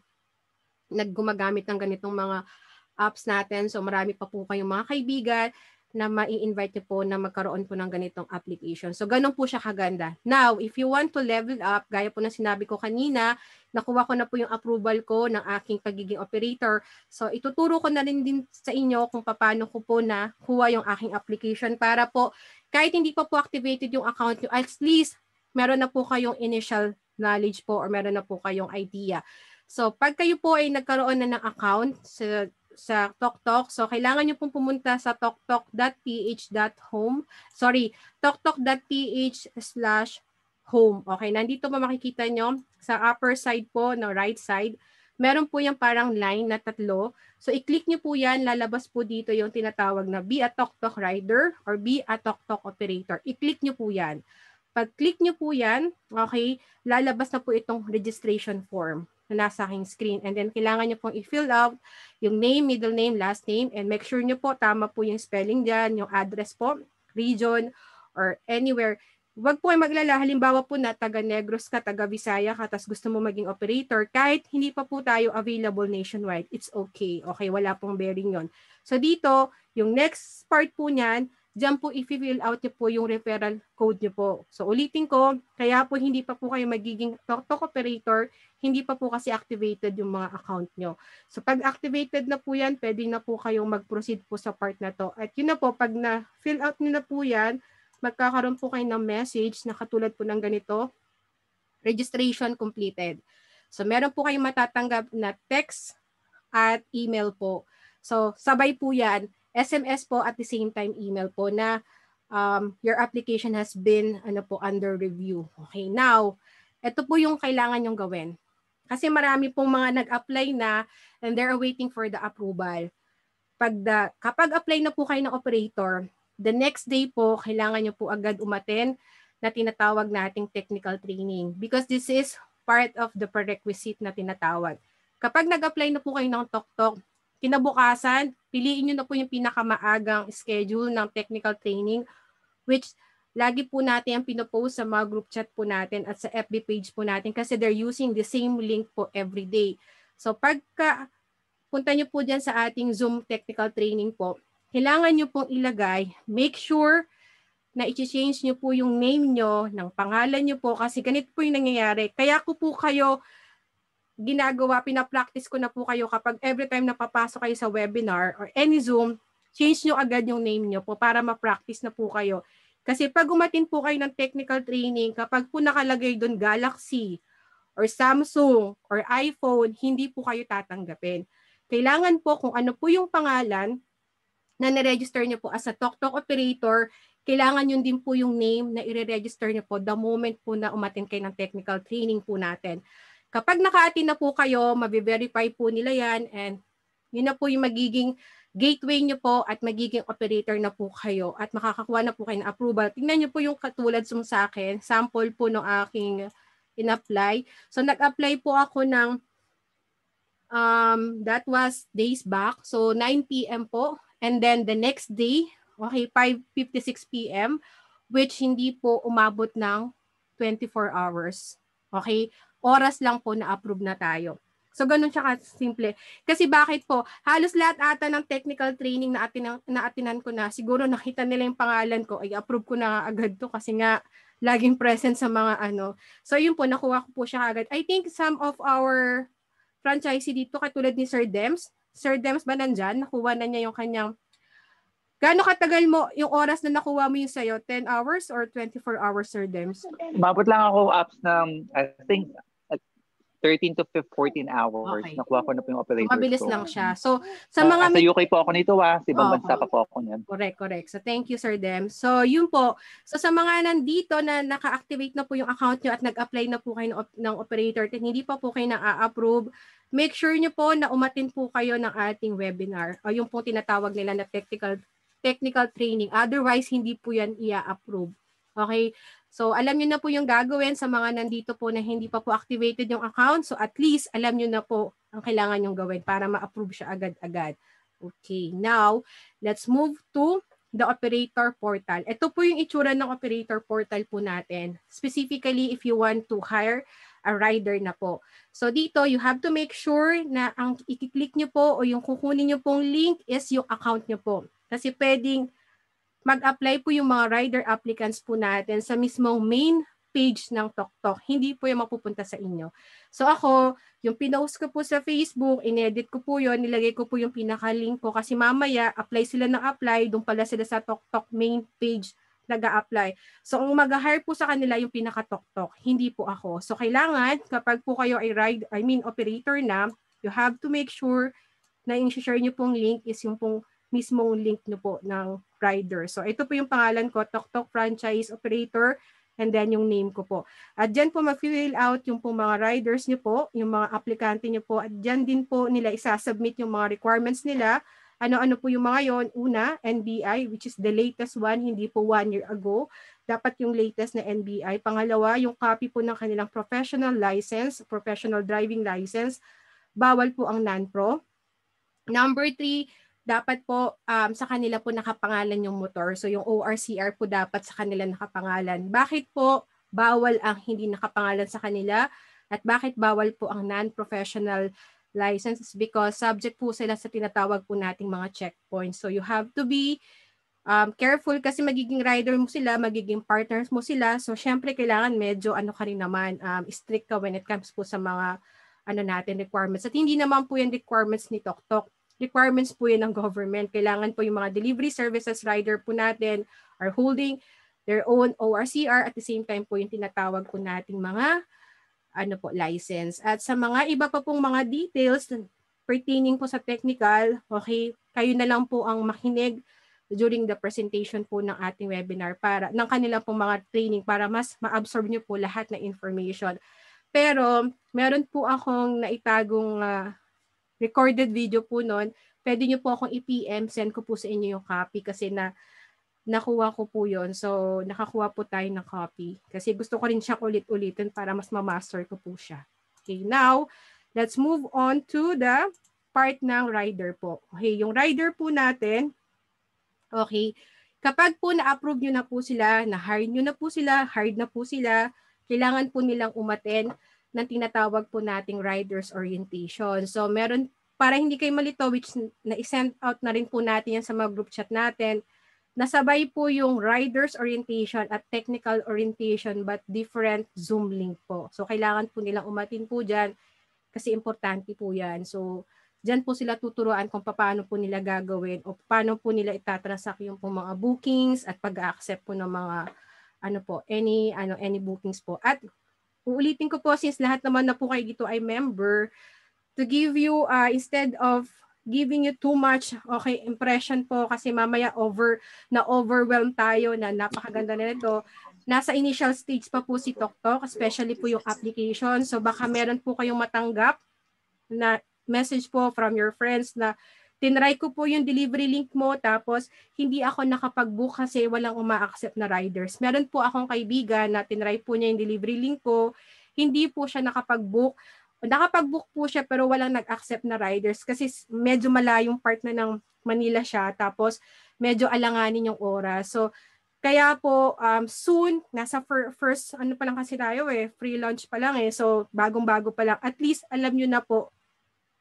naggumagamit ng ganitong mga apps natin so marami pa po kayong mga kaibigan na mai-invite po na magkaroon po ng ganitong application. So, ganun po siya kaganda. Now, if you want to level up, gaya po na sinabi ko kanina, nakuha ko na po yung approval ko ng aking pagiging operator. So, ituturo ko na rin din sa inyo kung paano ko po na kuha yung aking application para po, kahit hindi pa po activated yung account nyo, at least, meron na po kayong initial knowledge po or meron na po kayong idea. So, pag kayo po ay nagkaroon na ng account so sa TokTok. So, kailangan nyo pong pumunta sa toktok.ph.home. Sorry, toktok.ph slash home. Okay, nandito po makikita nyo sa upper side po, no, right side. Meron po yung parang line na tatlo. So, i-click nyo po yan. Lalabas po dito yung tinatawag na be a TokTok rider or be a TokTok operator. I-click nyo po yan. Pag-click nyo po yan, okay, lalabas na po itong registration form na nasa aking screen. And then, kailangan nyo pong i-fill out yung name, middle name, last name, and make sure nyo po tama po yung spelling dyan, yung address po, region, or anywhere. Huwag po kayo maglala. Halimbawa po na taga Negros ka, taga Visaya ka, tapos gusto mo maging operator, kahit hindi pa po tayo available nationwide, it's okay. Okay, wala pong bearing yon. So dito, yung next part po niyan, Diyan po i-fill out niyo po yung referral code niyo po. So ulitin ko, kaya po hindi pa po kayo magiging TokTok operator, hindi pa po kasi activated yung mga account niyo. So pag activated na po yan, pwede na po kayong mag-proceed po sa part na to. At yun na po, pag na-fill out niyo na po yan, magkakaroon po kayo ng message na katulad po ng ganito, registration completed. So meron po kayong matatanggap na text at email po. So sabay po yan SMS po at the same time email po na um, your application has been ano po under review. Okay, now, ito po yung kailangan yung gawin. Kasi marami pong mga nag-apply na and they're waiting for the approval. Pag the, kapag apply na po kayo ng operator, the next day po, kailangan nyo po agad umaten na tinatawag nating technical training because this is part of the prerequisite na tinatawag. Kapag nag-apply na po kayo ng TokTok, Kinabukasan, piliin nyo na po yung pinakamaagang schedule ng technical training which lagi po natin ang pinopost sa mga group chat po natin at sa FB page po natin kasi they're using the same link po every day. So pagka punta nyo po dyan sa ating Zoom technical training po, kailangan nyo pong ilagay, make sure na i-change nyo po yung name nyo, ng pangalan nyo po kasi ganito po yung nangyayari. Kaya ko po kayo ginagawa, pinapractice ko na po kayo kapag every time na papasok kayo sa webinar or any Zoom, change nyo agad yung name nyo po para ma-practice na po kayo. Kasi pag umatin po kayo ng technical training, kapag po nakalagay doon Galaxy or Samsung or iPhone, hindi po kayo tatanggapin. Kailangan po kung ano po yung pangalan na nare-register nyo po as a TokTok operator, kailangan yun din po yung name na i-register nyo po the moment po na umatin kayo ng technical training po natin. Kapag naka-attend na po kayo, mabiverify po nila yan and yun na po yung magiging gateway nyo po at magiging operator na po kayo at makakakuha na po kayo ng approval. Tingnan nyo po yung katulad sa akin, sample po ng aking in-apply. So nag-apply po ako ng um, that was days back. So 9 p.m. po and then the next day, okay, 5.56 p.m. which hindi po umabot ng 24 hours. Okay? oras lang po na approve na tayo. So, ganun siya simple. Kasi bakit po, halos lahat ata ng technical training na, atin, na atinan ko na, siguro nakita nila yung pangalan ko, ay approve ko na agad to kasi nga laging present sa mga ano. So, yun po, nakuha ko po siya agad. I think some of our franchisee dito, katulad ni Sir Dems, Sir Dems ba nandyan? Nakuha na niya yung kanyang Gano'ng katagal mo yung oras na nakuha mo yung sa'yo? 10 hours or 24 hours, Sir Dems? Mabot lang ako apps ng, I think, 13 to 14 hours, okay. nakuha ko na po yung operator. Mabilis lang siya. So, sa so, ah, mga... Sa UK po ako nito, ha? Ah. Sa ibang oh, bansa pa po ako niyan. Correct, correct. So, thank you, Sir Dem. So, yun po. So, sa mga nandito na naka-activate na po yung account nyo at nag-apply na po kayo ng, ng operator at hindi pa po kayo na-approve, make sure nyo po na umatin po kayo ng ating webinar o yung po tinatawag nila na technical technical training. Otherwise, hindi po yan i-approve. Okay? So alam niyo na po yung gagawin sa mga nandito po na hindi pa po activated yung account. So at least alam niyo na po ang kailangan yung gawin para ma-approve siya agad-agad. Okay, now let's move to the operator portal. Ito po yung itsura ng operator portal po natin. Specifically, if you want to hire a rider na po. So dito, you have to make sure na ang i-click nyo po o yung kukunin nyo pong link is yung account nyo po. Kasi pwedeng mag-apply po yung mga rider applicants po natin sa mismong main page ng TokTok. Hindi po yung mapupunta sa inyo. So ako, yung pinost ko po sa Facebook, inedit ko po yon nilagay ko po yung pinaka-link ko kasi mamaya apply sila ng apply, doon pala sila sa TokTok main page nag apply So kung mag-hire po sa kanila yung pinaka-TokTok, hindi po ako. So kailangan kapag po kayo ay ride, I mean operator na, you have to make sure na i-share nyo pong link is yung pong mismong link nyo po ng rider. So ito po yung pangalan ko, TokTok Franchise Operator and then yung name ko po. At dyan po ma-fill out yung po mga riders nyo po, yung mga aplikante nyo po. At dyan din po nila isasubmit yung mga requirements nila. Ano-ano po yung mga yon Una, NBI, which is the latest one, hindi po one year ago. Dapat yung latest na NBI. Pangalawa, yung copy po ng kanilang professional license, professional driving license. Bawal po ang non-pro. Number three, dapat po um, sa kanila po nakapangalan yung motor. So yung ORCR po dapat sa kanila nakapangalan. Bakit po bawal ang hindi nakapangalan sa kanila? At bakit bawal po ang non-professional licenses? Because subject po sila sa tinatawag po nating mga checkpoints. So you have to be um, careful kasi magiging rider mo sila, magiging partners mo sila. So syempre kailangan medyo ano ka rin naman, um, strict ka when it comes po sa mga ano natin requirements. At hindi naman po yung requirements ni TokTok requirements po yun ng government. Kailangan po yung mga delivery services rider po natin are holding their own ORCR at the same time po yung tinatawag po nating mga ano po license. At sa mga iba pa pong mga details pertaining po sa technical, okay, kayo na lang po ang makinig during the presentation po ng ating webinar para ng kanila po mga training para mas ma-absorb niyo po lahat ng information. Pero meron po akong naitagong uh, recorded video po noon. pwede niyo po akong i-PM, send ko po sa inyo yung copy kasi na nakuha ko po yon So, nakakuha po tayo ng copy. Kasi gusto ko rin siya ulit-ulitin para mas ma-master ko po siya. Okay, now, let's move on to the part ng rider po. Okay, yung rider po natin, okay, kapag po na-approve nyo na po sila, na-hire nyo na po sila, hired na po sila, kailangan po nilang umaten ng tinatawag po nating rider's orientation. So meron, para hindi kayo malito, which na-send out na rin po natin yan sa mga group chat natin, nasabay po yung rider's orientation at technical orientation but different Zoom link po. So kailangan po nilang umatin po dyan kasi importante po yan. So dyan po sila tuturuan kung paano po nila gagawin o paano po nila itatrasak yung po mga bookings at pag-accept po ng mga ano po, any, ano, any bookings po. At uulitin ko po since lahat naman na po kayo dito ay member, to give you, uh, instead of giving you too much okay impression po kasi mamaya over na overwhelm tayo na napakaganda na ito. Nasa initial stage pa po si TokTok, especially po yung application. So baka meron po kayong matanggap na message po from your friends na Tinry ko po yung delivery link mo tapos hindi ako nakapag-book kasi walang uma-accept na riders. Meron po akong kaibigan na tinry po niya yung delivery link ko. Hindi po siya nakapag-book. Nakapag-book po siya pero walang nag-accept na riders kasi medyo malayong part na ng Manila siya tapos medyo alanganin yung oras. So kaya po um, soon nasa fir- first ano pa lang kasi tayo eh free launch pa lang eh. So bagong-bago pa lang. At least alam niyo na po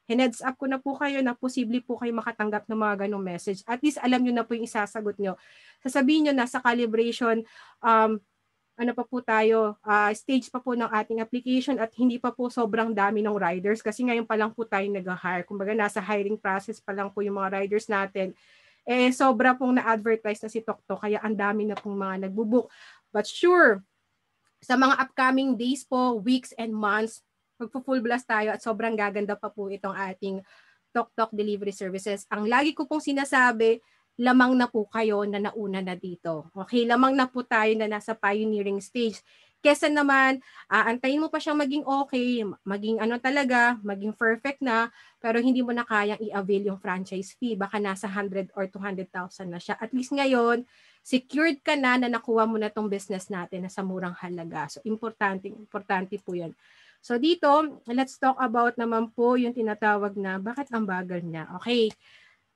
Hineads up ko na po kayo na posible po kayo makatanggap ng mga ganong message. At least alam nyo na po yung isasagot nyo. Sasabihin nyo na sa calibration, um, ano pa po tayo, uh, stage pa po ng ating application at hindi pa po sobrang dami ng riders kasi ngayon pa lang po tayo nag-hire. Kumbaga nasa hiring process pa lang po yung mga riders natin. Eh sobra pong na-advertise na si Tokto kaya ang dami na pong mga nagbubook. But sure, sa mga upcoming days po, weeks and months, Magpo-full blast tayo at sobrang gaganda pa po itong ating Tok Tok delivery services. Ang lagi ko pong sinasabi, lamang na po kayo na nauna na dito. Okay, lamang na po tayo na nasa pioneering stage. Kesa naman, aantayin mo pa siyang maging okay, maging ano talaga, maging perfect na, pero hindi mo na kayang i-avail yung franchise fee. Baka nasa 100 or 200,000 na siya. At least ngayon, secured ka na na nakuha mo na tong business natin na sa murang halaga. So, importante, importante po yan. So dito, let's talk about naman po yung tinatawag na bakit ang bagal niya. Okay.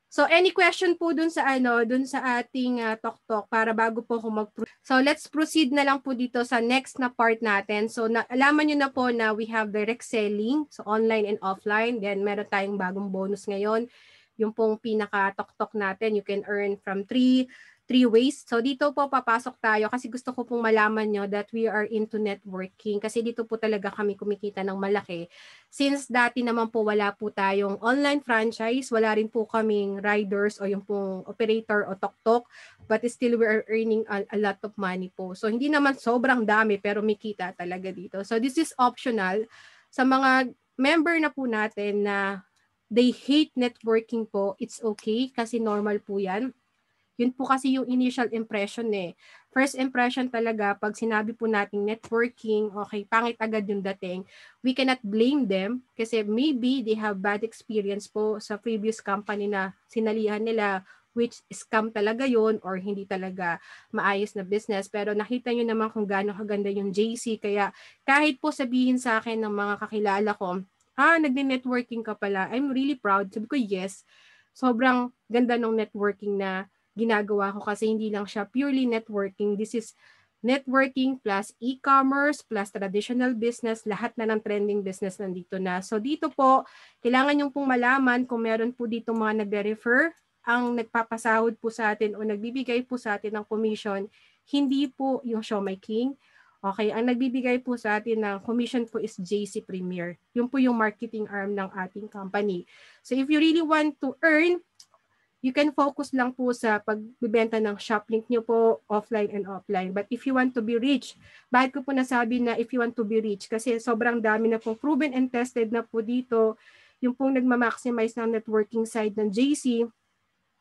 So any question po dun sa ano, dun sa ating uh, ah, talk talk para bago po ako mag So let's proceed na lang po dito sa next na part natin. So na, alaman niyo na po na we have direct selling, so online and offline. Then meron tayong bagong bonus ngayon, yung pong pinaka talk talk natin, you can earn from 3 three ways. So dito po papasok tayo kasi gusto ko pong malaman nyo that we are into networking kasi dito po talaga kami kumikita ng malaki. Since dati naman po wala po tayong online franchise, wala rin po kaming riders o yung pong operator o tok-tok but still we are earning a, a lot of money po. So hindi naman sobrang dami pero may kita talaga dito. So this is optional sa mga member na po natin na they hate networking po, it's okay kasi normal po yan yun po kasi yung initial impression eh. First impression talaga, pag sinabi po nating networking, okay, pangit agad yung dating, we cannot blame them kasi maybe they have bad experience po sa previous company na sinalihan nila which scam talaga yon or hindi talaga maayos na business. Pero nakita nyo naman kung gaano kaganda yung JC. Kaya kahit po sabihin sa akin ng mga kakilala ko, ah, nagne-networking ka pala. I'm really proud. Sabi ko, yes. Sobrang ganda ng networking na ginagawa ko kasi hindi lang siya purely networking. This is networking plus e-commerce plus traditional business, lahat na ng trending business nandito na. So dito po, kailangan nyo pong malaman kung meron po dito mga nagre-refer, ang nagpapasahod po sa atin o nagbibigay po sa atin ng commission, hindi po yung Show My King. Okay, ang nagbibigay po sa atin ng commission po is JC Premier. Yun po yung marketing arm ng ating company. So if you really want to earn, you can focus lang po sa pagbebenta ng shop link nyo po offline and offline. But if you want to be rich, bakit ko po nasabi na if you want to be rich? Kasi sobrang dami na pong proven and tested na po dito. Yung pong nagmamaximize ng networking side ng JC,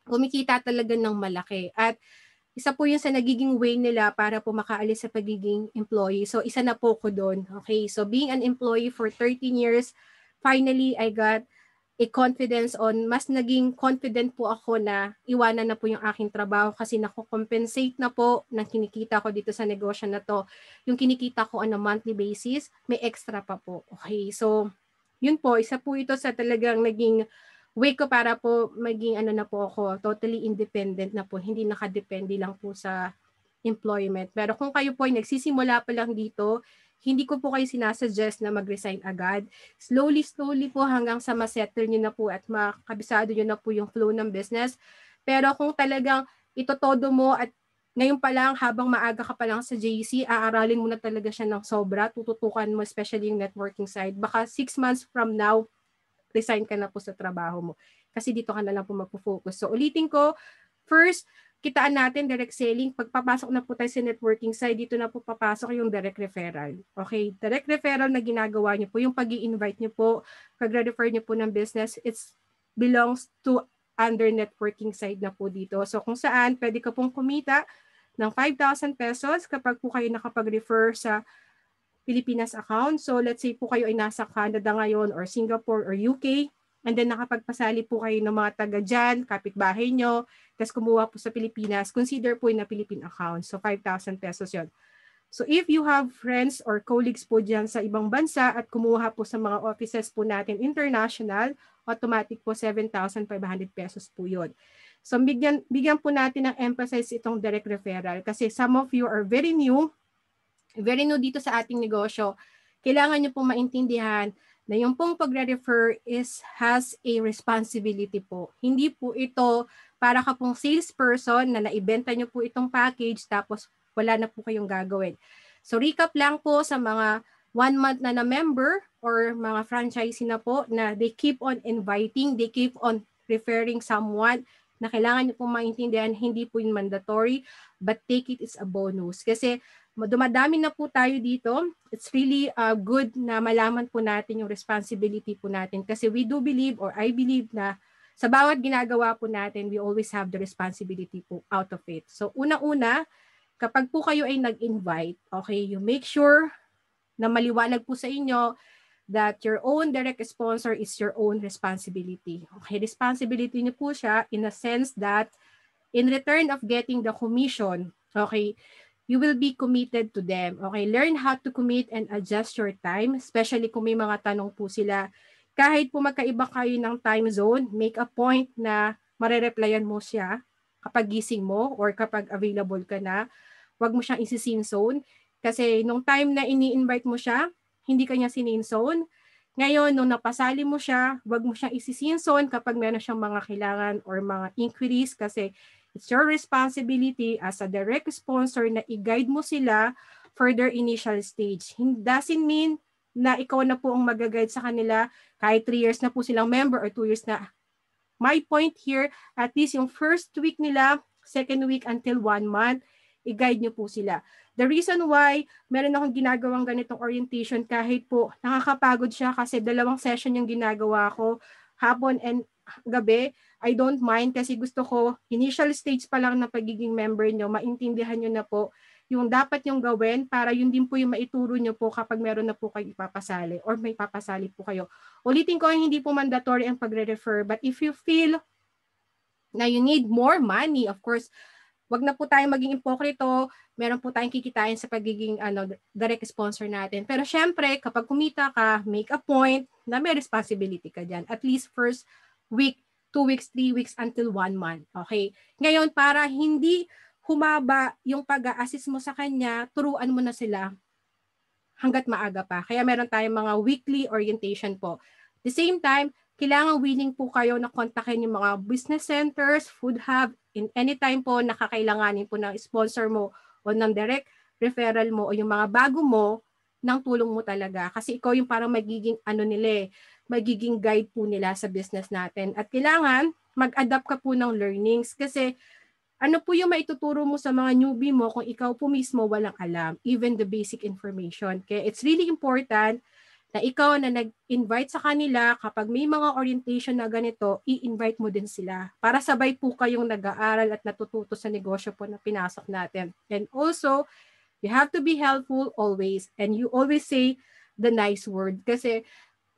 kumikita talaga ng malaki. At isa po yun sa nagiging way nila para po makaalis sa pagiging employee. So isa na po ko doon. Okay, so being an employee for 13 years, finally I got a confidence on, mas naging confident po ako na iwanan na po yung aking trabaho kasi nako-compensate na po ng kinikita ko dito sa negosyo na to. Yung kinikita ko on a monthly basis, may extra pa po. Okay, so yun po, isa po ito sa talagang naging way ko para po maging ano na po ako, totally independent na po, hindi nakadepende lang po sa employment. Pero kung kayo po ay nagsisimula pa lang dito, hindi ko po kayo sinasuggest na mag-resign agad. Slowly, slowly po hanggang sa masettle nyo na po at makabisado nyo na po yung flow ng business. Pero kung talagang ito todo mo at ngayon pa lang, habang maaga ka pa lang sa JC, aaralin mo na talaga siya ng sobra, tututukan mo especially yung networking side. Baka six months from now, resign ka na po sa trabaho mo. Kasi dito ka na lang po magpo-focus. So ulitin ko, first, kitaan natin direct selling, pagpapasok na po tayo sa networking side, dito na po papasok yung direct referral. Okay, direct referral na ginagawa niyo po, yung pag invite niyo po, pag-refer niyo po ng business, it's belongs to under networking side na po dito. So kung saan, pwede ka pong kumita ng 5,000 pesos kapag po kayo nakapag-refer sa Pilipinas account. So let's say po kayo ay nasa Canada ngayon or Singapore or UK, and then nakapagpasali po kayo ng mga taga dyan, kapitbahay nyo, tapos kumuha po sa Pilipinas, consider po na Philippine account. So 5,000 pesos yon. So if you have friends or colleagues po dyan sa ibang bansa at kumuha po sa mga offices po natin international, automatic po 7,500 pesos po yon. So bigyan, bigyan po natin ng emphasis itong direct referral kasi some of you are very new, very new dito sa ating negosyo. Kailangan nyo po maintindihan na yung pong pagre-refer is has a responsibility po. Hindi po ito para ka pong salesperson na naibenta nyo po itong package tapos wala na po kayong gagawin. So recap lang po sa mga one month na na member or mga franchisee na po na they keep on inviting, they keep on referring someone na kailangan nyo po maintindihan, hindi po yung mandatory, but take it as a bonus. Kasi dumadami na po tayo dito. It's really uh, good na malaman po natin yung responsibility po natin kasi we do believe or I believe na sa bawat ginagawa po natin, we always have the responsibility po out of it. So una-una, kapag po kayo ay nag-invite, okay, you make sure na maliwanag po sa inyo that your own direct sponsor is your own responsibility. Okay, responsibility niyo po siya in a sense that in return of getting the commission, okay, you will be committed to them. Okay, learn how to commit and adjust your time, especially kung may mga tanong po sila. Kahit po magkaiba kayo ng time zone, make a point na marereplyan mo siya kapag gising mo or kapag available ka na. Huwag mo siyang isisinzone kasi nung time na ini-invite mo siya, hindi kanya sininzone. Ngayon, nung napasali mo siya, huwag mo siyang isisinson kapag meron siyang mga kailangan or mga inquiries kasi It's your responsibility as a direct sponsor na i-guide mo sila for their initial stage. Doesn't mean na ikaw na po ang mag-guide sa kanila kahit 3 years na po silang member or 2 years na. My point here, at least yung first week nila, second week until 1 month, i-guide nyo po sila. The reason why meron akong ginagawang ganitong orientation kahit po nakakapagod siya kasi dalawang session yung ginagawa ko hapon and gabi, I don't mind kasi gusto ko initial stage pa lang na pagiging member nyo, maintindihan nyo na po yung dapat yung gawin para yun din po yung maituro nyo po kapag meron na po kayo ipapasali or may papasali po kayo. Ulitin ko, hindi po mandatory ang pagre-refer but if you feel na you need more money, of course, wag na po tayong maging impokrito, meron po tayong kikitain sa pagiging ano, direct sponsor natin. Pero syempre, kapag kumita ka, make a point na may responsibility ka dyan. At least first week, two weeks, three weeks, until one month. Okay? Ngayon, para hindi humaba yung pag-assist mo sa kanya, turuan mo na sila hanggat maaga pa. Kaya meron tayong mga weekly orientation po. The same time, kailangan willing po kayo na kontakin yung mga business centers, food hub, in any time po nakakailanganin po ng sponsor mo o ng direct referral mo o yung mga bago mo ng tulong mo talaga. Kasi ikaw yung parang magiging ano nila eh, magiging guide po nila sa business natin. At kailangan mag-adapt ka po ng learnings kasi ano po yung maituturo mo sa mga newbie mo kung ikaw po mismo walang alam, even the basic information. Kaya it's really important na ikaw na nag-invite sa kanila, kapag may mga orientation na ganito, i-invite mo din sila para sabay po kayong nag-aaral at natututo sa negosyo po na pinasok natin. And also, you have to be helpful always and you always say the nice word kasi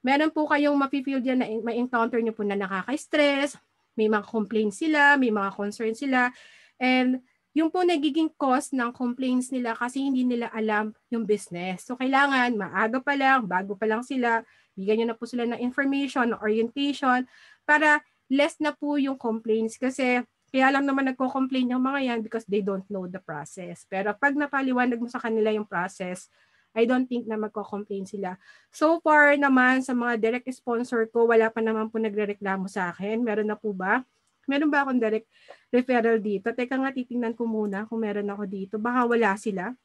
meron po kayong mapifeel yan na may encounter nyo po na nakaka-stress, may mga complaints sila, may mga concerns sila, and yung po nagiging cause ng complaints nila kasi hindi nila alam yung business. So kailangan maaga pa lang, bago pa lang sila, bigyan nyo na po sila ng information, orientation, para less na po yung complaints. Kasi kaya lang naman nagko-complain yung mga yan because they don't know the process. Pero pag napaliwanag mo sa kanila yung process, I don't think na magko-complain sila. So far naman sa mga direct sponsor ko, wala pa naman po nagrereklamo sa akin. Meron na po ba? meron ba akong direct referral dito? Teka nga, titingnan ko muna kung meron ako dito. Baka wala sila.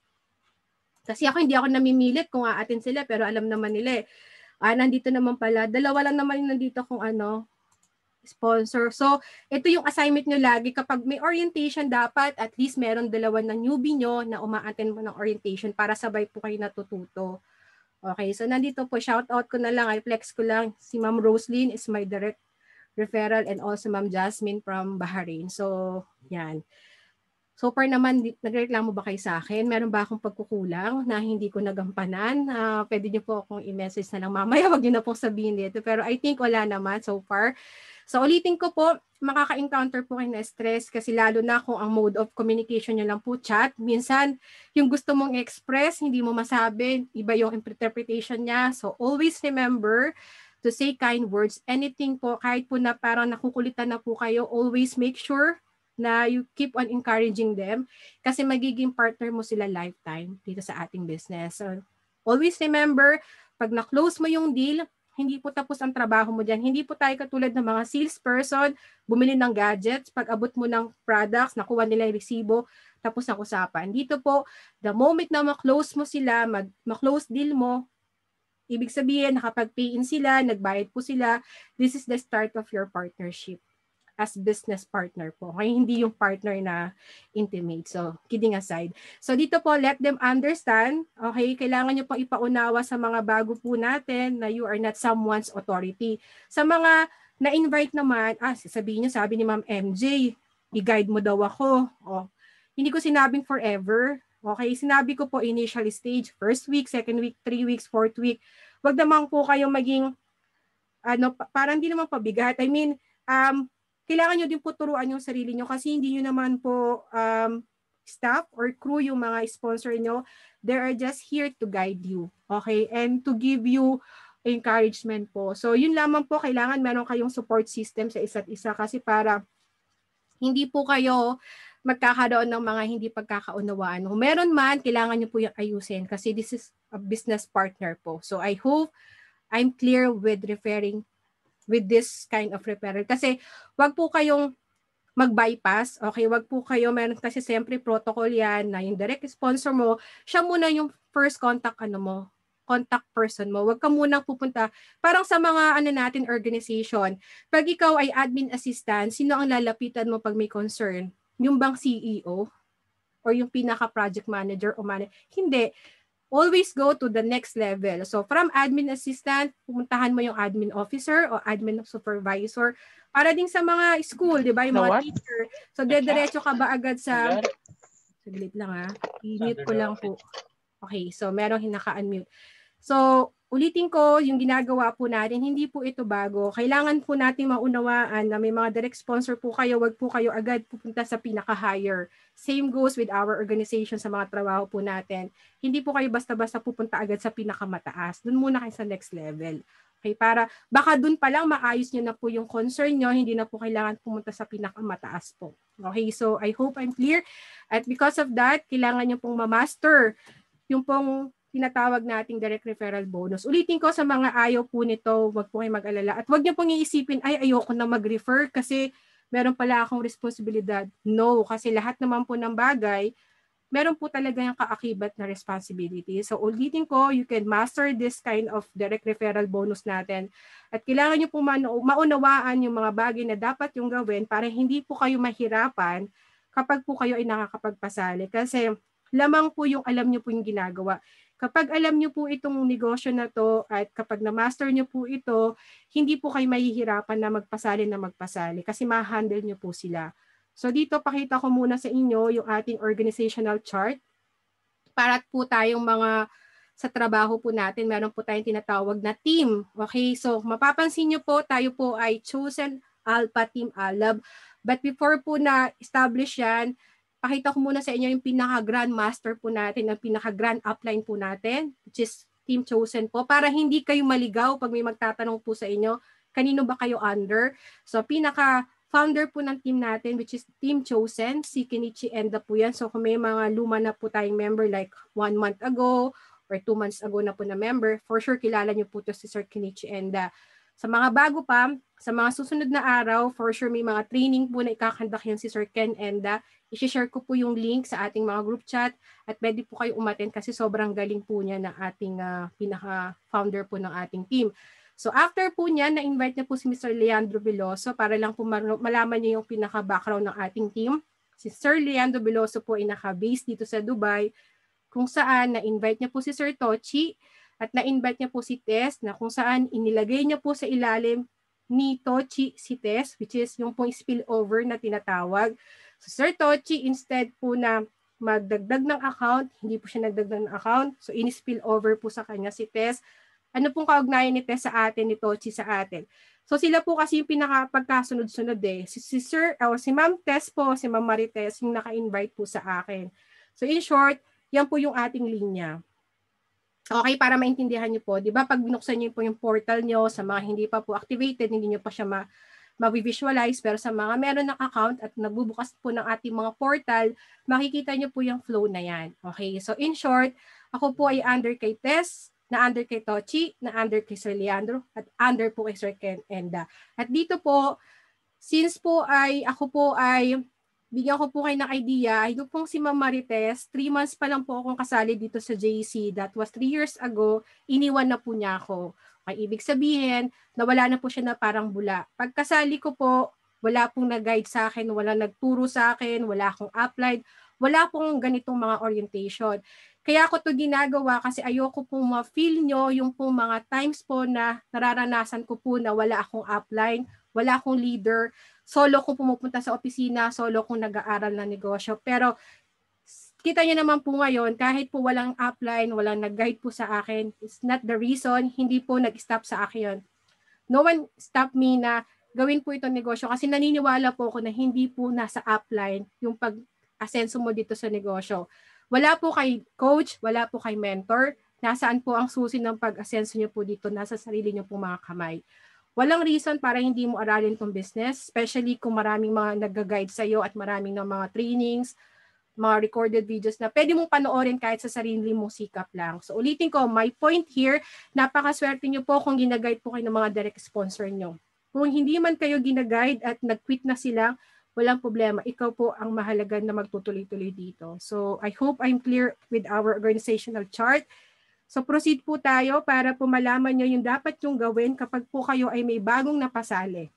Kasi ako hindi ako namimilit kung aatin sila pero alam naman nila eh. Ah, nandito naman pala. Dalawa lang naman yung nandito kung ano, sponsor. So, ito yung assignment nyo lagi. Kapag may orientation, dapat at least meron dalawa na newbie nyo na umaattend mo ng orientation para sabay po kayo natututo. Okay, so nandito po, shout out ko na lang, i-flex ko lang, si Ma'am Roslyn is my direct referral and also Ma'am Jasmine from Bahrain. So, yan. So far naman, nagreklamo ba kayo sa akin? Meron ba akong pagkukulang na hindi ko nagampanan? Uh, pwede niyo po akong i-message na lang mamaya. Huwag niyo na po sabihin dito. Pero I think wala naman so far. So ulitin ko po, makaka-encounter po kayo na stress kasi lalo na kung ang mode of communication niyo lang po chat. Minsan, yung gusto mong express, hindi mo masabi. Iba yung interpretation niya. So always remember to say kind words. Anything po, kahit po na parang nakukulitan na po kayo, always make sure na you keep on encouraging them kasi magiging partner mo sila lifetime dito sa ating business. So, always remember, pag na-close mo yung deal, hindi po tapos ang trabaho mo dyan. Hindi po tayo katulad ng mga salesperson, bumili ng gadgets, pag abot mo ng products, nakuha nila yung resibo, tapos ang usapan. Dito po, the moment na ma-close mo sila, mag, ma-close deal mo, Ibig sabihin, nakapag-pay-in sila, nagbayad po sila. This is the start of your partnership as business partner po. Okay, hindi yung partner na intimate. So, kidding aside. So, dito po, let them understand. Okay, kailangan nyo pong ipaunawa sa mga bago po natin na you are not someone's authority. Sa mga na-invite naman, ah, sabihin nyo, sabi ni Ma'am MJ, i-guide mo daw ako. Oh, hindi ko sinabing forever. Okay, sinabi ko po initial stage, first week, second week, three weeks, fourth week wag naman po kayong maging ano parang hindi naman pabigat. I mean, um, kailangan niyo din po turuan yung sarili niyo kasi hindi niyo naman po um, staff or crew yung mga sponsor niyo. They are just here to guide you. Okay? And to give you encouragement po. So, yun lamang po, kailangan meron kayong support system sa isa't isa kasi para hindi po kayo magkakaroon ng mga hindi pagkakaunawaan. Kung meron man, kailangan nyo po yung ayusin kasi this is a business partner po. So I hope I'm clear with referring with this kind of referral. Kasi wag po kayong mag-bypass. Okay, wag po kayo. Meron kasi siyempre protocol yan na yung direct sponsor mo, siya muna yung first contact ano mo, contact person mo. Huwag ka muna pupunta. Parang sa mga ano natin organization, pag ikaw ay admin assistant, sino ang lalapitan mo pag may concern? yung bang CEO or yung pinaka project manager o manager. Hindi. Always go to the next level. So from admin assistant, pumuntahan mo yung admin officer o admin supervisor. Para ding sa mga school, di ba? Yung mga teacher. So dediretso ka ba agad sa... Saglit lang ha. Ah. I-mute ko lang po. Okay, so merong hinaka-unmute. So, Ulitin ko, yung ginagawa po natin, hindi po ito bago. Kailangan po natin maunawaan na may mga direct sponsor po kayo, wag po kayo agad pupunta sa pinaka-higher. Same goes with our organization sa mga trabaho po natin. Hindi po kayo basta-basta pupunta agad sa pinakamataas. Doon muna kayo sa next level. Okay, para baka doon pa lang maayos niyo na po yung concern niyo, hindi na po kailangan pumunta sa pinakamataas po. Okay, so I hope I'm clear. At because of that, kailangan niyo pong ma-master yung pong tinatawag nating direct referral bonus. Ulitin ko sa mga ayaw po nito, wag po kayong mag-alala. At wag niyo pong iisipin, ay ayoko na mag-refer kasi meron pala akong responsibilidad. No, kasi lahat naman po ng bagay, meron po talaga yung kaakibat na responsibility. So ulitin ko, you can master this kind of direct referral bonus natin. At kailangan niyo po maunawaan yung mga bagay na dapat yung gawin para hindi po kayo mahirapan kapag po kayo ay nakakapagpasali. Kasi lamang po yung alam niyo po yung ginagawa. Kapag alam nyo po itong negosyo na to at kapag na-master nyo po ito, hindi po kayo mahihirapan na magpasali na magpasali kasi ma-handle nyo po sila. So dito pakita ko muna sa inyo yung ating organizational chart para po tayong mga sa trabaho po natin, meron po tayong tinatawag na team. Okay, so mapapansin nyo po, tayo po ay chosen Alpha Team Alab. Ah, But before po na establish yan, pakita ko muna sa inyo yung pinaka-grand master po natin, ang pinaka-grand upline po natin, which is Team Chosen po, para hindi kayo maligaw pag may magtatanong po sa inyo, kanino ba kayo under? So, pinaka founder po ng team natin, which is Team Chosen, si Kenichi Enda po yan. So kung may mga luma na po tayong member like one month ago or two months ago na po na member, for sure kilala niyo po to si Sir Kenichi Enda. Sa mga bago pa, sa mga susunod na araw, for sure may mga training po na ikakandak yan si Sir Ken Enda. Uh, I-share ko po yung link sa ating mga group chat at pwede po kayo umaten kasi sobrang galing po niya ng ating uh, pinaka-founder po ng ating team. So after po niya, na-invite niya po si Mr. Leandro Veloso para lang po malaman niya yung pinaka-background ng ating team. Si Sir Leandro Veloso po ay naka-base dito sa Dubai kung saan na-invite niya po si Sir Tochi at na-invite niya po si Tess na kung saan inilagay niya po sa ilalim ni Tochi Cites, which is yung pong spillover na tinatawag. So, Sir Tochi, instead po na magdagdag ng account, hindi po siya nagdagdag ng account, so in-spill over po sa kanya si Tess. Ano pong kaugnayan ni Tess sa atin, ni Tochi sa atin? So sila po kasi yung pinakapagkasunod-sunod eh. Si, si Sir, or eh, si Ma'am Tess po, si Ma'am Marites, yung naka-invite po sa akin. So in short, yan po yung ating linya. Okay, para maintindihan niyo po, 'di ba? Pag binuksan niyo po yung portal niyo sa mga hindi pa po activated, hindi niyo pa siya ma ma-visualize pero sa mga meron ng account at nagbubukas po ng ating mga portal, makikita niyo po yung flow na 'yan. Okay? So in short, ako po ay under kay Tess, na under kay Tochi, na under kay Sir Leandro, at under po kay Sir Ken Enda. At dito po, since po ay ako po ay bigyan ko po kayo ng idea. Ito pong si Ma'am Marites, three months pa lang po akong kasali dito sa JC. That was three years ago, iniwan na po niya ako. Okay, ibig sabihin, nawala na po siya na parang bula. Pagkasali ko po, wala pong nag-guide sa akin, wala nagturo sa akin, wala akong applied, wala pong ganitong mga orientation. Kaya ako to ginagawa kasi ayoko pong ma-feel nyo yung pong mga times po na nararanasan ko po na wala akong upline, wala akong leader. Solo ko pumupunta sa opisina, solo kong nag-aaral ng negosyo. Pero kita niyo naman po ngayon, kahit po walang upline, walang nag-guide po sa akin, it's not the reason, hindi po nag-stop sa akin yun. No one stop me na gawin po itong negosyo kasi naniniwala po ako na hindi po nasa upline yung pag-asenso mo dito sa negosyo. Wala po kay coach, wala po kay mentor, nasaan po ang susi ng pag-asenso niyo po dito, nasa sarili niyo po mga kamay. Walang reason para hindi mo aralin tong business, especially kung maraming mga nag-guide sa'yo at maraming ng mga trainings, mga recorded videos na pwede mong panoorin kahit sa sarili mong sikap lang. So ulitin ko, my point here, napakaswerte nyo po kung ginaguide po kayo ng mga direct sponsor nyo. Kung hindi man kayo ginaguide at nag-quit na sila, walang problema. Ikaw po ang mahalaga na magtutuloy-tuloy dito. So I hope I'm clear with our organizational chart. So proceed po tayo para po malaman nyo yung dapat yung gawin kapag po kayo ay may bagong napasali.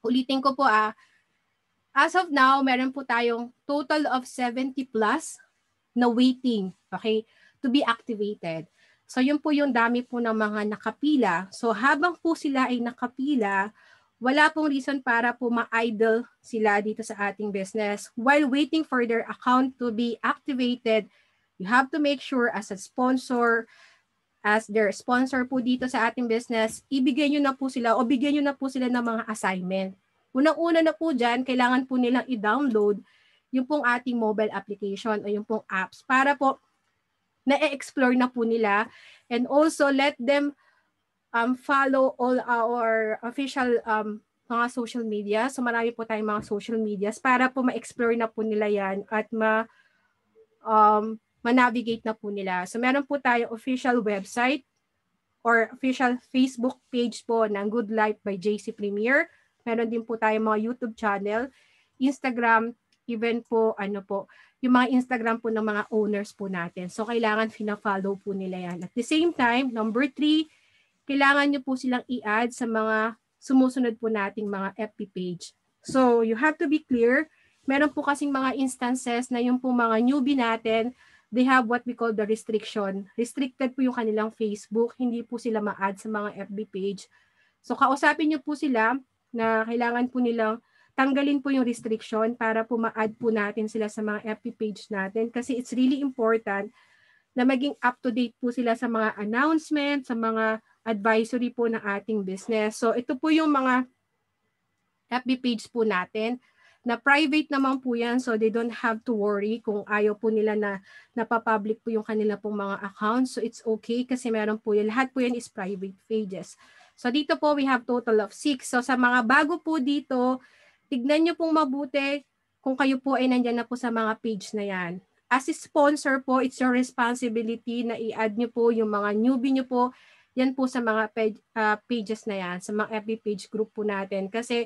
Ulitin ko po ah, as of now, meron po tayong total of 70 plus na waiting, okay, to be activated. So yun po yung dami po ng mga nakapila. So habang po sila ay nakapila, wala pong reason para po ma-idle sila dito sa ating business while waiting for their account to be activated you have to make sure as a sponsor, as their sponsor po dito sa ating business, ibigay nyo na po sila o bigyan nyo na po sila ng mga assignment. Unang-una na po dyan, kailangan po nilang i-download yung pong ating mobile application o yung pong apps para po na-explore na po nila and also let them um, follow all our official um, mga social media. So marami po tayong mga social medias para po ma-explore na po nila yan at ma um, manavigate na po nila. So meron po tayo official website or official Facebook page po ng Good Life by JC Premier. Meron din po tayo mga YouTube channel, Instagram, even po ano po, yung mga Instagram po ng mga owners po natin. So, kailangan fina-follow po nila yan. At the same time, number three, kailangan nyo po silang i-add sa mga sumusunod po nating mga FB page. So, you have to be clear. Meron po kasing mga instances na yung po mga newbie natin they have what we call the restriction. Restricted po yung kanilang Facebook, hindi po sila ma-add sa mga FB page. So kausapin niyo po sila na kailangan po nilang tanggalin po yung restriction para po ma-add po natin sila sa mga FB page natin kasi it's really important na maging up-to-date po sila sa mga announcement, sa mga advisory po ng ating business. So ito po yung mga FB page po natin na private naman po yan so they don't have to worry kung ayaw po nila na napapublic po yung kanila pong mga accounts. So it's okay kasi meron po yan. Lahat po yan is private pages. So dito po we have total of 6. So sa mga bago po dito, tignan nyo pong mabuti kung kayo po ay nandyan na po sa mga page na yan. As a sponsor po, it's your responsibility na i-add nyo po yung mga newbie nyo po yan po sa mga ah, pages na yan, sa mga FB page group po natin. Kasi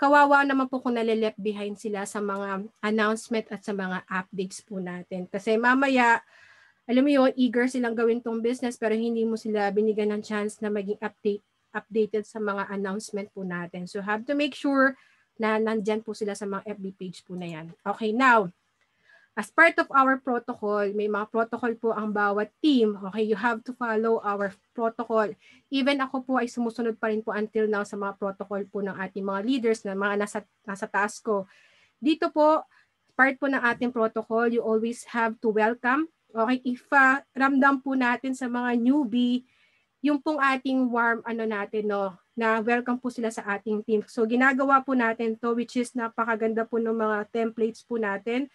kawawa naman po kung nalileft behind sila sa mga announcement at sa mga updates po natin. Kasi mamaya, alam mo yun, eager silang gawin tong business pero hindi mo sila binigyan ng chance na maging update updated sa mga announcement po natin. So have to make sure na nandyan po sila sa mga FB page po na yan. Okay, now, As part of our protocol, may mga protocol po ang bawat team. Okay, you have to follow our protocol. Even ako po ay sumusunod pa rin po until now sa mga protocol po ng ating mga leaders na mga nasa, nasa taas ko. Dito po, part po ng ating protocol, you always have to welcome. Okay, if uh, ramdam po natin sa mga newbie, yung pong ating warm ano natin no, na welcome po sila sa ating team. So ginagawa po natin to which is napakaganda po ng mga templates po natin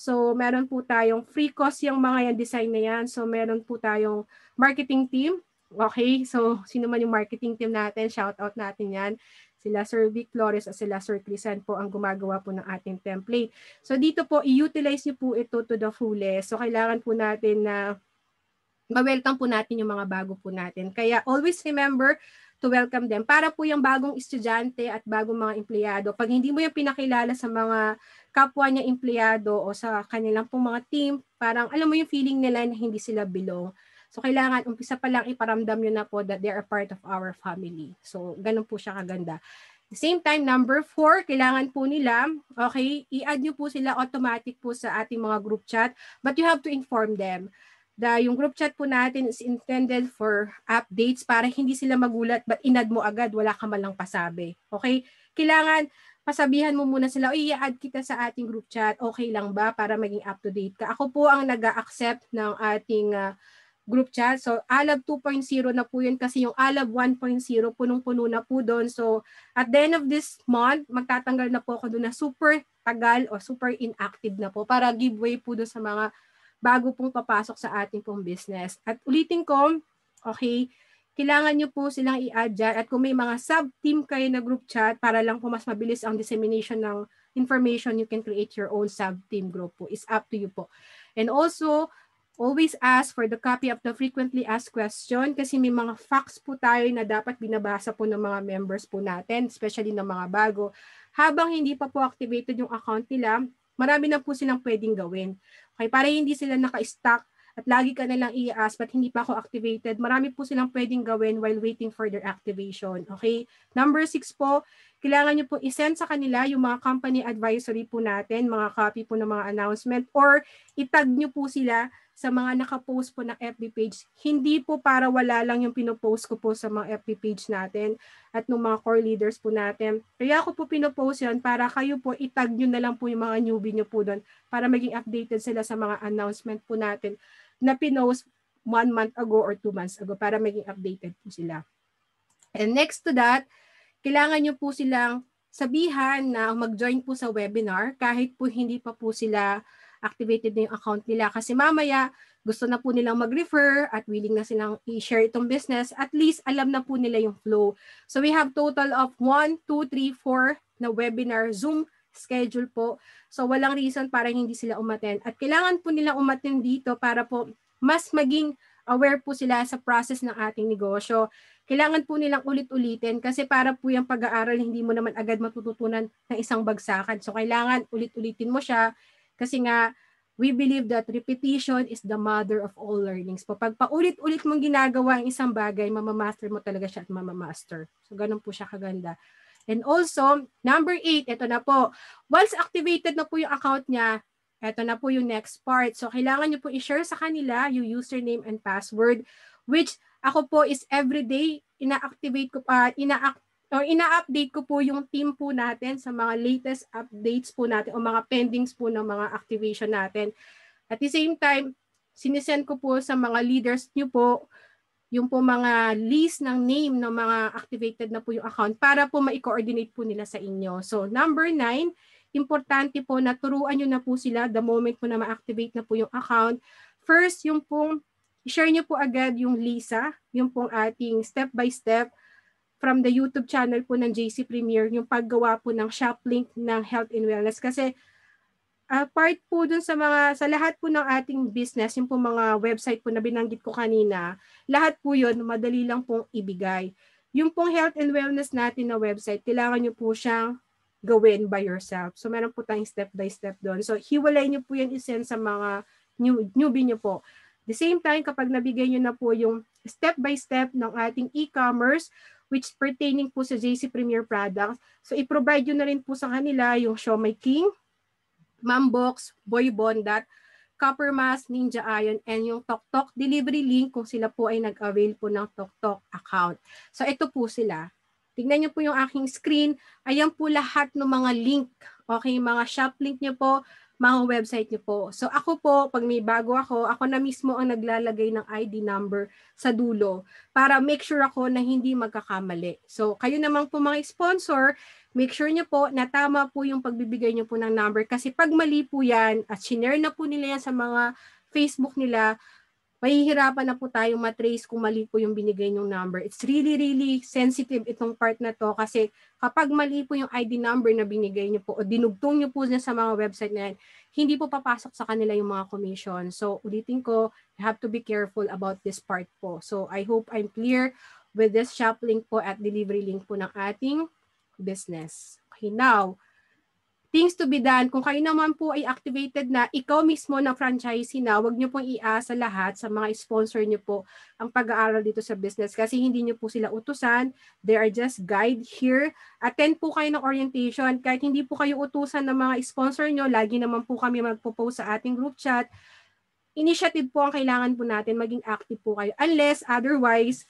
So, meron po tayong free cost yung mga yan, design na yan. So, meron po tayong marketing team. Okay, so sino man yung marketing team natin, shout out natin yan. Sila Sir Vic Flores at sila Sir Crisan po ang gumagawa po ng ating template. So dito po, i-utilize niyo po ito to the fullest. So kailangan po natin na ma-welcome po natin yung mga bago po natin. Kaya always remember, to welcome them. Para po yung bagong estudyante at bagong mga empleyado, pag hindi mo yung pinakilala sa mga kapwa niya empleyado o sa kanilang pong mga team, parang alam mo yung feeling nila na hindi sila belong. So kailangan umpisa pa lang iparamdam nyo na po that they are part of our family. So ganun po siya kaganda. The same time, number four, kailangan po nila, okay, i-add nyo po sila automatic po sa ating mga group chat, but you have to inform them. The, yung group chat po natin is intended for updates para hindi sila magulat but inad mo agad, wala ka malang pasabi. Okay? Kailangan pasabihan mo muna sila, uy, i-add kita sa ating group chat, okay lang ba para maging up-to-date ka? Ako po ang nag accept ng ating uh, group chat. So, Alab 2.0 na po yun kasi yung Alab 1.0 punong-puno na po doon. So, at the end of this month, magtatanggal na po ako doon na super tagal o super inactive na po para give way po doon sa mga bago pong papasok sa ating pong business. At ulitin ko, okay, kailangan nyo po silang i-add dyan. At kung may mga sub-team kayo na group chat, para lang po mas mabilis ang dissemination ng information, you can create your own sub-team group po. It's up to you po. And also, always ask for the copy of the frequently asked question kasi may mga facts po tayo na dapat binabasa po ng mga members po natin, especially ng mga bago. Habang hindi pa po activated yung account nila, marami na po silang pwedeng gawin. Okay, para hindi sila naka-stuck at lagi ka nilang i-ask but hindi pa ako activated, marami po silang pwedeng gawin while waiting for their activation. Okay? Number six po kailangan nyo po isend sa kanila yung mga company advisory po natin, mga copy po ng mga announcement, or itag nyo po sila sa mga nakapost po ng FB page. Hindi po para wala lang yung pinopost ko po sa mga FB page natin at ng mga core leaders po natin. Kaya ako po pinopost yan para kayo po itag nyo na lang po yung mga newbie nyo po doon para maging updated sila sa mga announcement po natin na pinost one month ago or two months ago para maging updated po sila. And next to that, kailangan nyo po silang sabihan na mag-join po sa webinar kahit po hindi pa po sila activated na yung account nila. Kasi mamaya, gusto na po nilang mag-refer at willing na silang i-share itong business, at least alam na po nila yung flow. So we have total of 1, 2, 3, 4 na webinar Zoom schedule po. So walang reason para hindi sila umaten. At kailangan po nilang umaten dito para po mas maging aware po sila sa process ng ating negosyo. Kailangan po nilang ulit-ulitin kasi para po yung pag-aaral hindi mo naman agad matututunan ng isang bagsakan. So kailangan ulit-ulitin mo siya kasi nga we believe that repetition is the mother of all learnings. Pag paulit-ulit mong ginagawa ang isang bagay, mamamaster mo talaga siya at mamamaster. So ganun po siya kaganda. And also, number eight, ito na po. Once activated na po yung account niya, ito na po yung next part. So, kailangan nyo po i-share sa kanila yung username and password, which ako po is everyday ina-activate ko, uh, ah, ina-activate or ina-update ko po yung team po natin sa mga latest updates po natin o mga pendings po ng mga activation natin. At the same time, sinisend ko po sa mga leaders nyo po yung po mga list ng name ng mga activated na po yung account para po ma-coordinate po nila sa inyo. So number nine, importante po na turuan nyo na po sila the moment po na ma-activate na po yung account. First, yung pong share nyo po agad yung Lisa, yung pong ating step-by-step from the YouTube channel po ng JC Premier, yung paggawa po ng shop link ng health and wellness. Kasi uh, part po dun sa mga sa lahat po ng ating business, yung po mga website po na binanggit ko kanina, lahat po 'yon madali lang pong ibigay. Yung pong health and wellness natin na website, kailangan niyo po siyang gawin by yourself. So meron po tayong step by step doon. So hiwalay niyo po yan isin sa mga new, newbie niyo po. The same time, kapag nabigay niyo na po yung step by step ng ating e-commerce, which pertaining po sa JC Premier Products, so i-provide niyo na rin po sa kanila yung Shomai King, Mambox, Boy Bondat, Copper Mask, Ninja Ion, and yung TokTok delivery link kung sila po ay nag-avail po ng TokTok account. So ito po sila. Tingnan niyo po yung aking screen. Ayan po lahat ng mga link. Okay, mga shop link niyo po, mga website niyo po. So ako po, pag may bago ako, ako na mismo ang naglalagay ng ID number sa dulo para make sure ako na hindi magkakamali. So kayo namang po mga sponsor, make sure niyo po na tama po yung pagbibigay niyo po ng number kasi pag mali po yan at shinare na po nila yan sa mga Facebook nila, mahihirapan na po tayong matrace kung mali po yung binigay yung number. It's really, really sensitive itong part na to kasi kapag mali po yung ID number na binigay nyo po o dinugtong nyo po sa mga website na yan, hindi po papasok sa kanila yung mga commission. So ulitin ko, you have to be careful about this part po. So I hope I'm clear with this shop link po at delivery link po ng ating business. Okay, now, things to be done. Kung kayo naman po ay activated na, ikaw mismo na franchisee na, wag nyo pong iasa lahat sa mga sponsor nyo po ang pag-aaral dito sa business kasi hindi nyo po sila utusan. They are just guide here. Attend po kayo ng orientation. Kahit hindi po kayo utusan ng mga sponsor nyo, lagi naman po kami magpo-post sa ating group chat. Initiative po ang kailangan po natin. Maging active po kayo. Unless otherwise,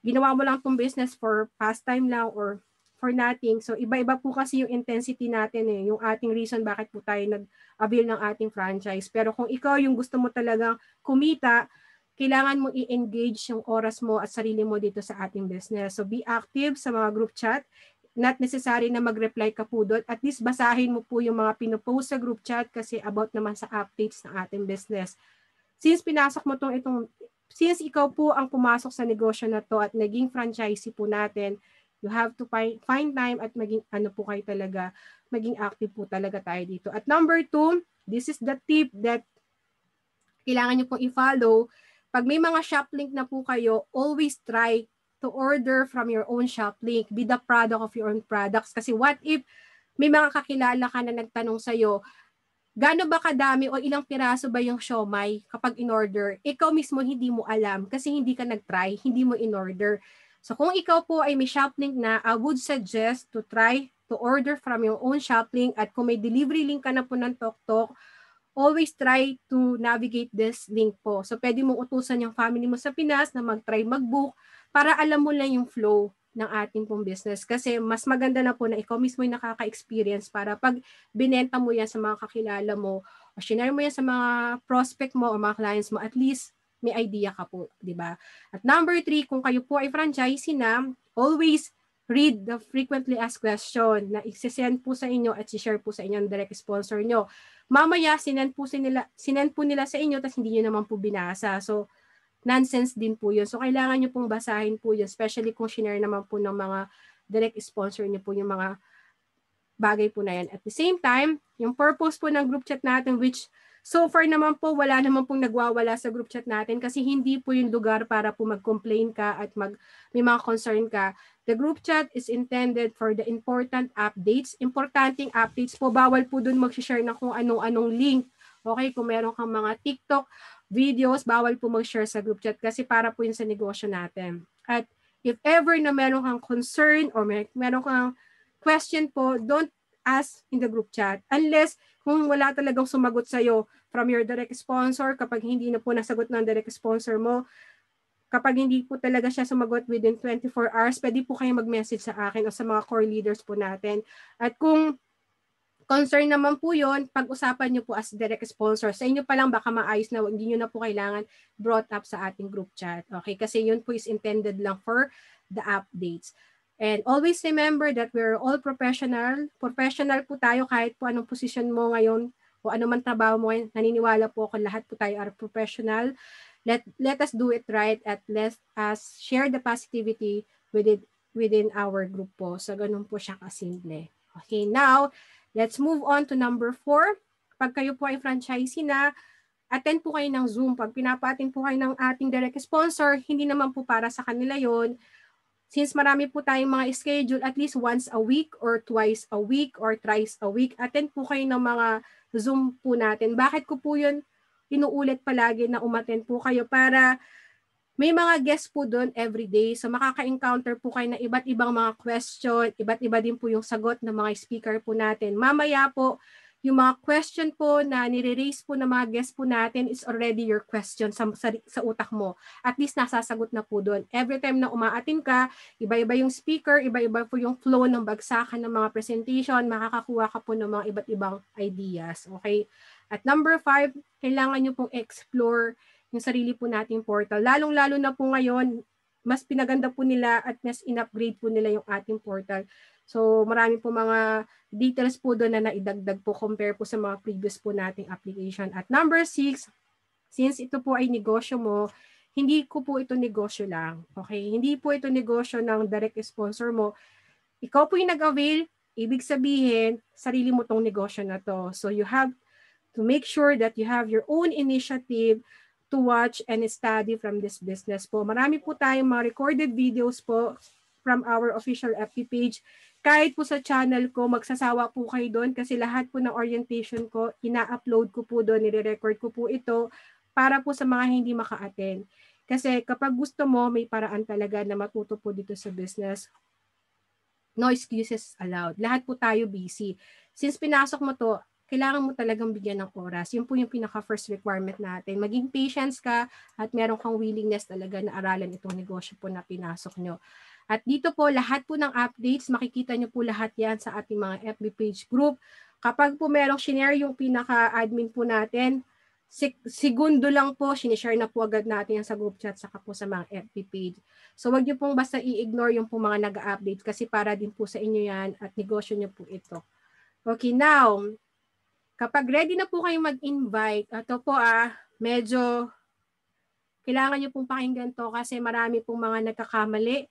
ginawa mo lang itong business for pastime lang or for nothing. So iba-iba po kasi yung intensity natin eh, yung ating reason bakit po tayo nag-avail ng ating franchise. Pero kung ikaw yung gusto mo talagang kumita, kailangan mo i-engage yung oras mo at sarili mo dito sa ating business. So be active sa mga group chat not necessary na mag-reply ka po doon. At least basahin mo po yung mga pinopost sa group chat kasi about naman sa updates ng ating business. Since pinasok mo tong itong since ikaw po ang pumasok sa negosyo na to at naging franchisee po natin, You have to find, find time at maging ano po kayo talaga, maging active po talaga tayo dito. At number two, this is the tip that kailangan niyo pong i-follow. Pag may mga shop link na po kayo, always try to order from your own shop link. Be the product of your own products. Kasi what if may mga kakilala ka na nagtanong sa iyo gaano ba kadami o ilang piraso ba yung siomay kapag in-order? Ikaw mismo hindi mo alam kasi hindi ka nag-try, hindi mo in-order. So kung ikaw po ay may shoplink na, I would suggest to try to order from your own shoplink at kung may delivery link ka na po ng TokTok, always try to navigate this link po. So pwede mong utusan yung family mo sa Pinas na mag-try mag-book para alam mo lang yung flow ng ating pong business. Kasi mas maganda na po na ikaw mismo yung nakaka-experience para pag binenta mo yan sa mga kakilala mo o share mo yan sa mga prospect mo o mga clients mo, at least may idea ka po, di ba? At number three, kung kayo po ay franchisee na, always read the frequently asked question na isi-send po sa inyo at share po sa inyo ang direct sponsor nyo. Mamaya, sinend po, sinila, sinend po nila sa inyo tapos hindi nyo naman po binasa. So, nonsense din po yun. So, kailangan nyo pong basahin po yun, especially kung shinare naman po ng mga direct sponsor nyo po yung mga bagay po na yan. At the same time, yung purpose po ng group chat natin which So far naman po, wala naman pong nagwawala sa group chat natin kasi hindi po yung lugar para po mag-complain ka at mag, may mga concern ka. The group chat is intended for the important updates. Importanting updates po, bawal po dun mag-share na kung anong-anong link. Okay, kung meron kang mga TikTok videos, bawal po mag-share sa group chat kasi para po yun sa negosyo natin. At if ever na meron kang concern or meron kang question po, don't ask in the group chat unless kung wala talagang sumagot sa iyo from your direct sponsor, kapag hindi na po nasagot ng direct sponsor mo, kapag hindi po talaga siya sumagot within 24 hours, pwede po kayo mag-message sa akin o sa mga core leaders po natin. At kung concern naman po yon pag-usapan niyo po as direct sponsor. Sa inyo pa lang baka maayos na hindi niyo na po kailangan brought up sa ating group chat. Okay? Kasi yun po is intended lang for the updates. And always remember that we're all professional. Professional po tayo kahit po anong position mo ngayon o ano man trabaho mo, naniniwala po ako lahat po tayo are professional. Let, let us do it right at let us share the positivity within, within our group po. So, ganun po siya kasimple. Okay, now, let's move on to number four. Pag kayo po ay franchisee na, attend po kayo ng Zoom. Pag pinapa po kayo ng ating direct sponsor, hindi naman po para sa kanila yon Since marami po tayong mga schedule, at least once a week or twice a week or thrice a week, attend po kayo ng mga Zoom po natin. Bakit ko po yun inuulit palagi na umattend po kayo para may mga guest po doon every day. So makaka-encounter po kayo ng iba't ibang mga question, iba't iba din po yung sagot ng mga speaker po natin. Mamaya po, yung mga question po na nire-raise po ng mga guest po natin is already your question sa, sa, sa utak mo. At least nasasagot na po doon. Every time na umaatin ka, iba-iba yung speaker, iba-iba po yung flow ng bagsakan ng mga presentation, makakakuha ka po ng mga iba't ibang ideas. Okay? At number five, kailangan nyo pong explore yung sarili po nating portal. Lalong-lalo na po ngayon, mas pinaganda po nila at mas in-upgrade po nila yung ating portal. So marami po mga details po doon na naidagdag po compare po sa mga previous po nating application. At number six, since ito po ay negosyo mo, hindi ko po ito negosyo lang. Okay? Hindi po ito negosyo ng direct sponsor mo. Ikaw po yung nag-avail, ibig sabihin, sarili mo tong negosyo na to. So you have to make sure that you have your own initiative to watch and study from this business po. Marami po tayong mga recorded videos po from our official FB page. Kahit po sa channel ko, magsasawa po kayo doon kasi lahat po ng orientation ko, ina-upload ko po doon, nire-record ko po ito para po sa mga hindi maka-attend. Kasi kapag gusto mo, may paraan talaga na matuto po dito sa business. No excuses allowed. Lahat po tayo busy. Since pinasok mo to, kailangan mo talagang bigyan ng oras. Yun po yung pinaka-first requirement natin. Maging patience ka at meron kang willingness talaga na aralan itong negosyo po na pinasok nyo. At dito po, lahat po ng updates, makikita nyo po lahat yan sa ating mga FB page group. Kapag po merong shinare yung pinaka-admin po natin, segundo lang po, sinishare na po agad natin yan sa group chat saka po sa mga FB page. So wag niyo pong basta i-ignore yung po mga nag-update kasi para din po sa inyo yan at negosyo niyo po ito. Okay, now, Kapag ready na po kayong mag-invite, ito po ah, medyo kailangan nyo pong pakinggan to kasi marami pong mga nagkakamali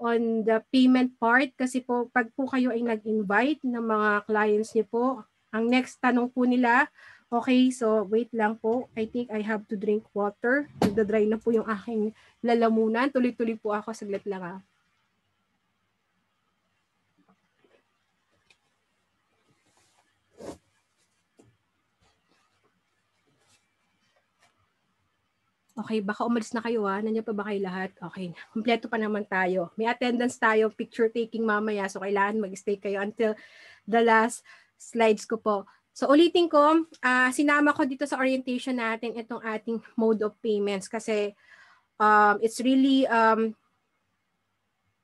on the payment part kasi po pag po kayo ay nag-invite ng mga clients niyo po, ang next tanong po nila, okay, so wait lang po, I think I have to drink water. Nagda-dry na po yung aking lalamunan. Tuloy-tuloy po ako, saglit lang ah. Okay, baka umalis na kayo ha. Nandiyan pa ba kayo lahat? Okay, kompleto pa naman tayo. May attendance tayo, picture taking mamaya. So, kailangan mag-stay kayo until the last slides ko po. So, ulitin ko, uh, sinama ko dito sa orientation natin itong ating mode of payments kasi um, it's really um,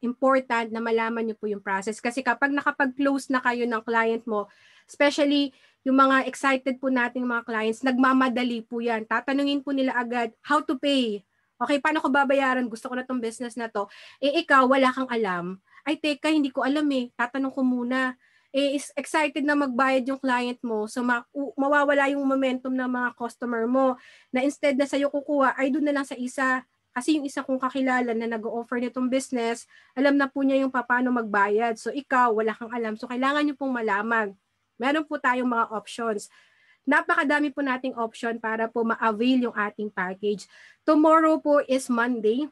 important na malaman nyo po yung process. Kasi kapag nakapag-close na kayo ng client mo, especially yung mga excited po nating mga clients, nagmamadali po yan. Tatanungin po nila agad, how to pay? Okay, paano ko babayaran? Gusto ko na tong business na to. Eh, ikaw, wala kang alam. Ay, teka, hindi ko alam eh. Tatanong ko muna. Eh, is excited na magbayad yung client mo. So, ma- u- mawawala yung momentum ng mga customer mo. Na instead na sa'yo kukuha, ay doon na lang sa isa. Kasi yung isa kong kakilala na nag-offer nitong business, alam na po niya yung paano magbayad. So ikaw, wala kang alam. So kailangan niyo pong malaman meron po tayong mga options. Napakadami po nating option para po ma-avail yung ating package. Tomorrow po is Monday.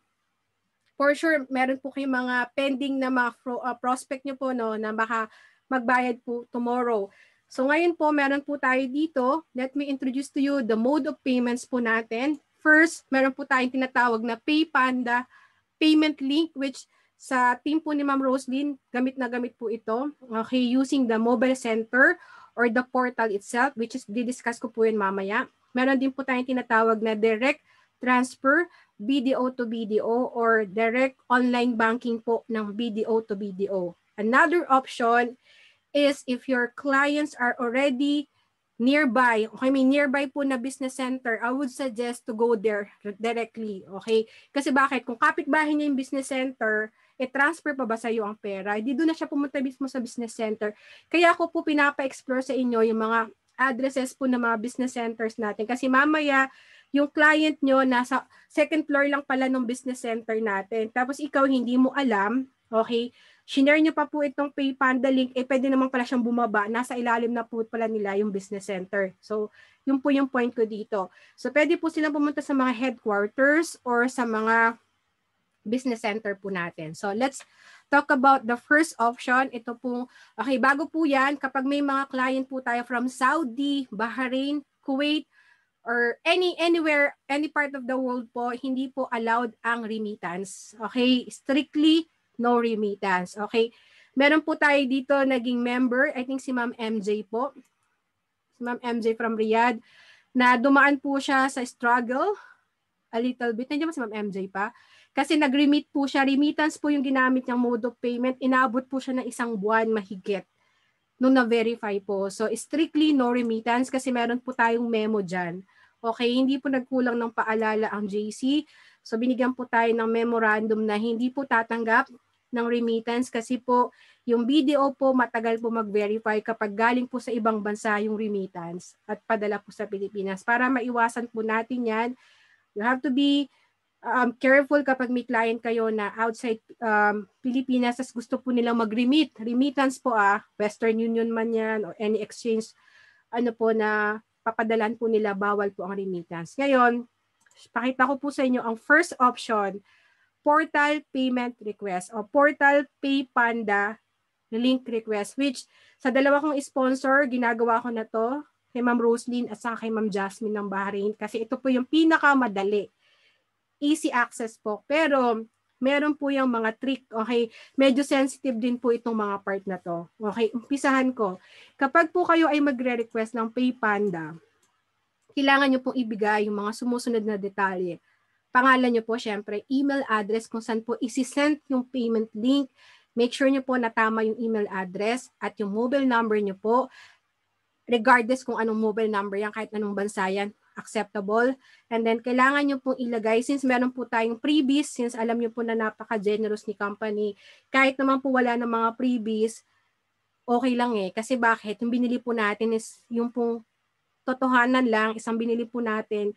For sure, meron po kayong mga pending na mga uh, prospect nyo po no, na baka magbayad po tomorrow. So ngayon po, meron po tayo dito. Let me introduce to you the mode of payments po natin. First, meron po tayong tinatawag na PayPanda payment link which sa team po ni Ma'am Roslyn, gamit na gamit po ito. Okay, using the mobile center or the portal itself, which is didiscuss ko po yun mamaya. Meron din po tayong tinatawag na direct transfer, BDO to BDO, or direct online banking po ng BDO to BDO. Another option is if your clients are already nearby, okay, may nearby po na business center, I would suggest to go there directly, okay? Kasi bakit? Kung kapitbahay niya yung business center, e-transfer pa ba sa iyo ang pera? Hindi doon na siya pumunta mismo sa business center. Kaya ako po pinapa-explore sa inyo yung mga addresses po ng mga business centers natin. Kasi mamaya, yung client nyo nasa second floor lang pala ng business center natin. Tapos ikaw hindi mo alam, okay, Shinare nyo pa po itong PayPanda link, eh pwede naman pala siyang bumaba. Nasa ilalim na po pala nila yung business center. So, yun po yung point ko dito. So, pwede po silang pumunta sa mga headquarters or sa mga business center po natin. So let's talk about the first option. Ito po, okay, bago po yan, kapag may mga client po tayo from Saudi, Bahrain, Kuwait, or any anywhere, any part of the world po, hindi po allowed ang remittance. Okay, strictly no remittance. Okay, meron po tayo dito naging member, I think si Ma'am MJ po, si Ma'am MJ from Riyadh, na dumaan po siya sa struggle a little bit. Nandiyan mo si Ma'am MJ pa. Kasi nag-remit po siya. Remittance po yung ginamit niyang mode of payment. Inaabot po siya ng isang buwan mahigit nung na-verify po. So strictly no remittance kasi meron po tayong memo dyan. Okay, hindi po nagkulang ng paalala ang JC. So binigyan po tayo ng memorandum na hindi po tatanggap ng remittance kasi po yung BDO po matagal po mag-verify kapag galing po sa ibang bansa yung remittance at padala po sa Pilipinas. Para maiwasan po natin yan, You have to be um, careful kapag may client kayo na outside um, Pilipinas as gusto po nilang mag-remit. Remittance po ah, Western Union man yan or any exchange ano po na papadalan po nila, bawal po ang remittance. Ngayon, pakita ko po sa inyo ang first option, portal payment request o portal pay panda link request which sa dalawa kong sponsor, ginagawa ko na to kay Ma'am Roslyn at saka kay Ma'am Jasmine ng Bahrain kasi ito po yung pinakamadali. Easy access po. Pero meron po yung mga trick. Okay, medyo sensitive din po itong mga part na to. Okay, umpisahan ko. Kapag po kayo ay magre-request ng PayPanda, kailangan nyo pong ibigay yung mga sumusunod na detalye. Pangalan nyo po, syempre, email address kung saan po isi-send yung payment link. Make sure nyo po na tama yung email address at yung mobile number nyo po regardless kung anong mobile number yan, kahit anong bansa yan, acceptable. And then, kailangan nyo pong ilagay, since meron po tayong previous, since alam nyo po na napaka-generous ni company, kahit naman po wala ng mga previous, okay lang eh. Kasi bakit? Yung binili po natin is yung pong totohanan lang, isang binili po natin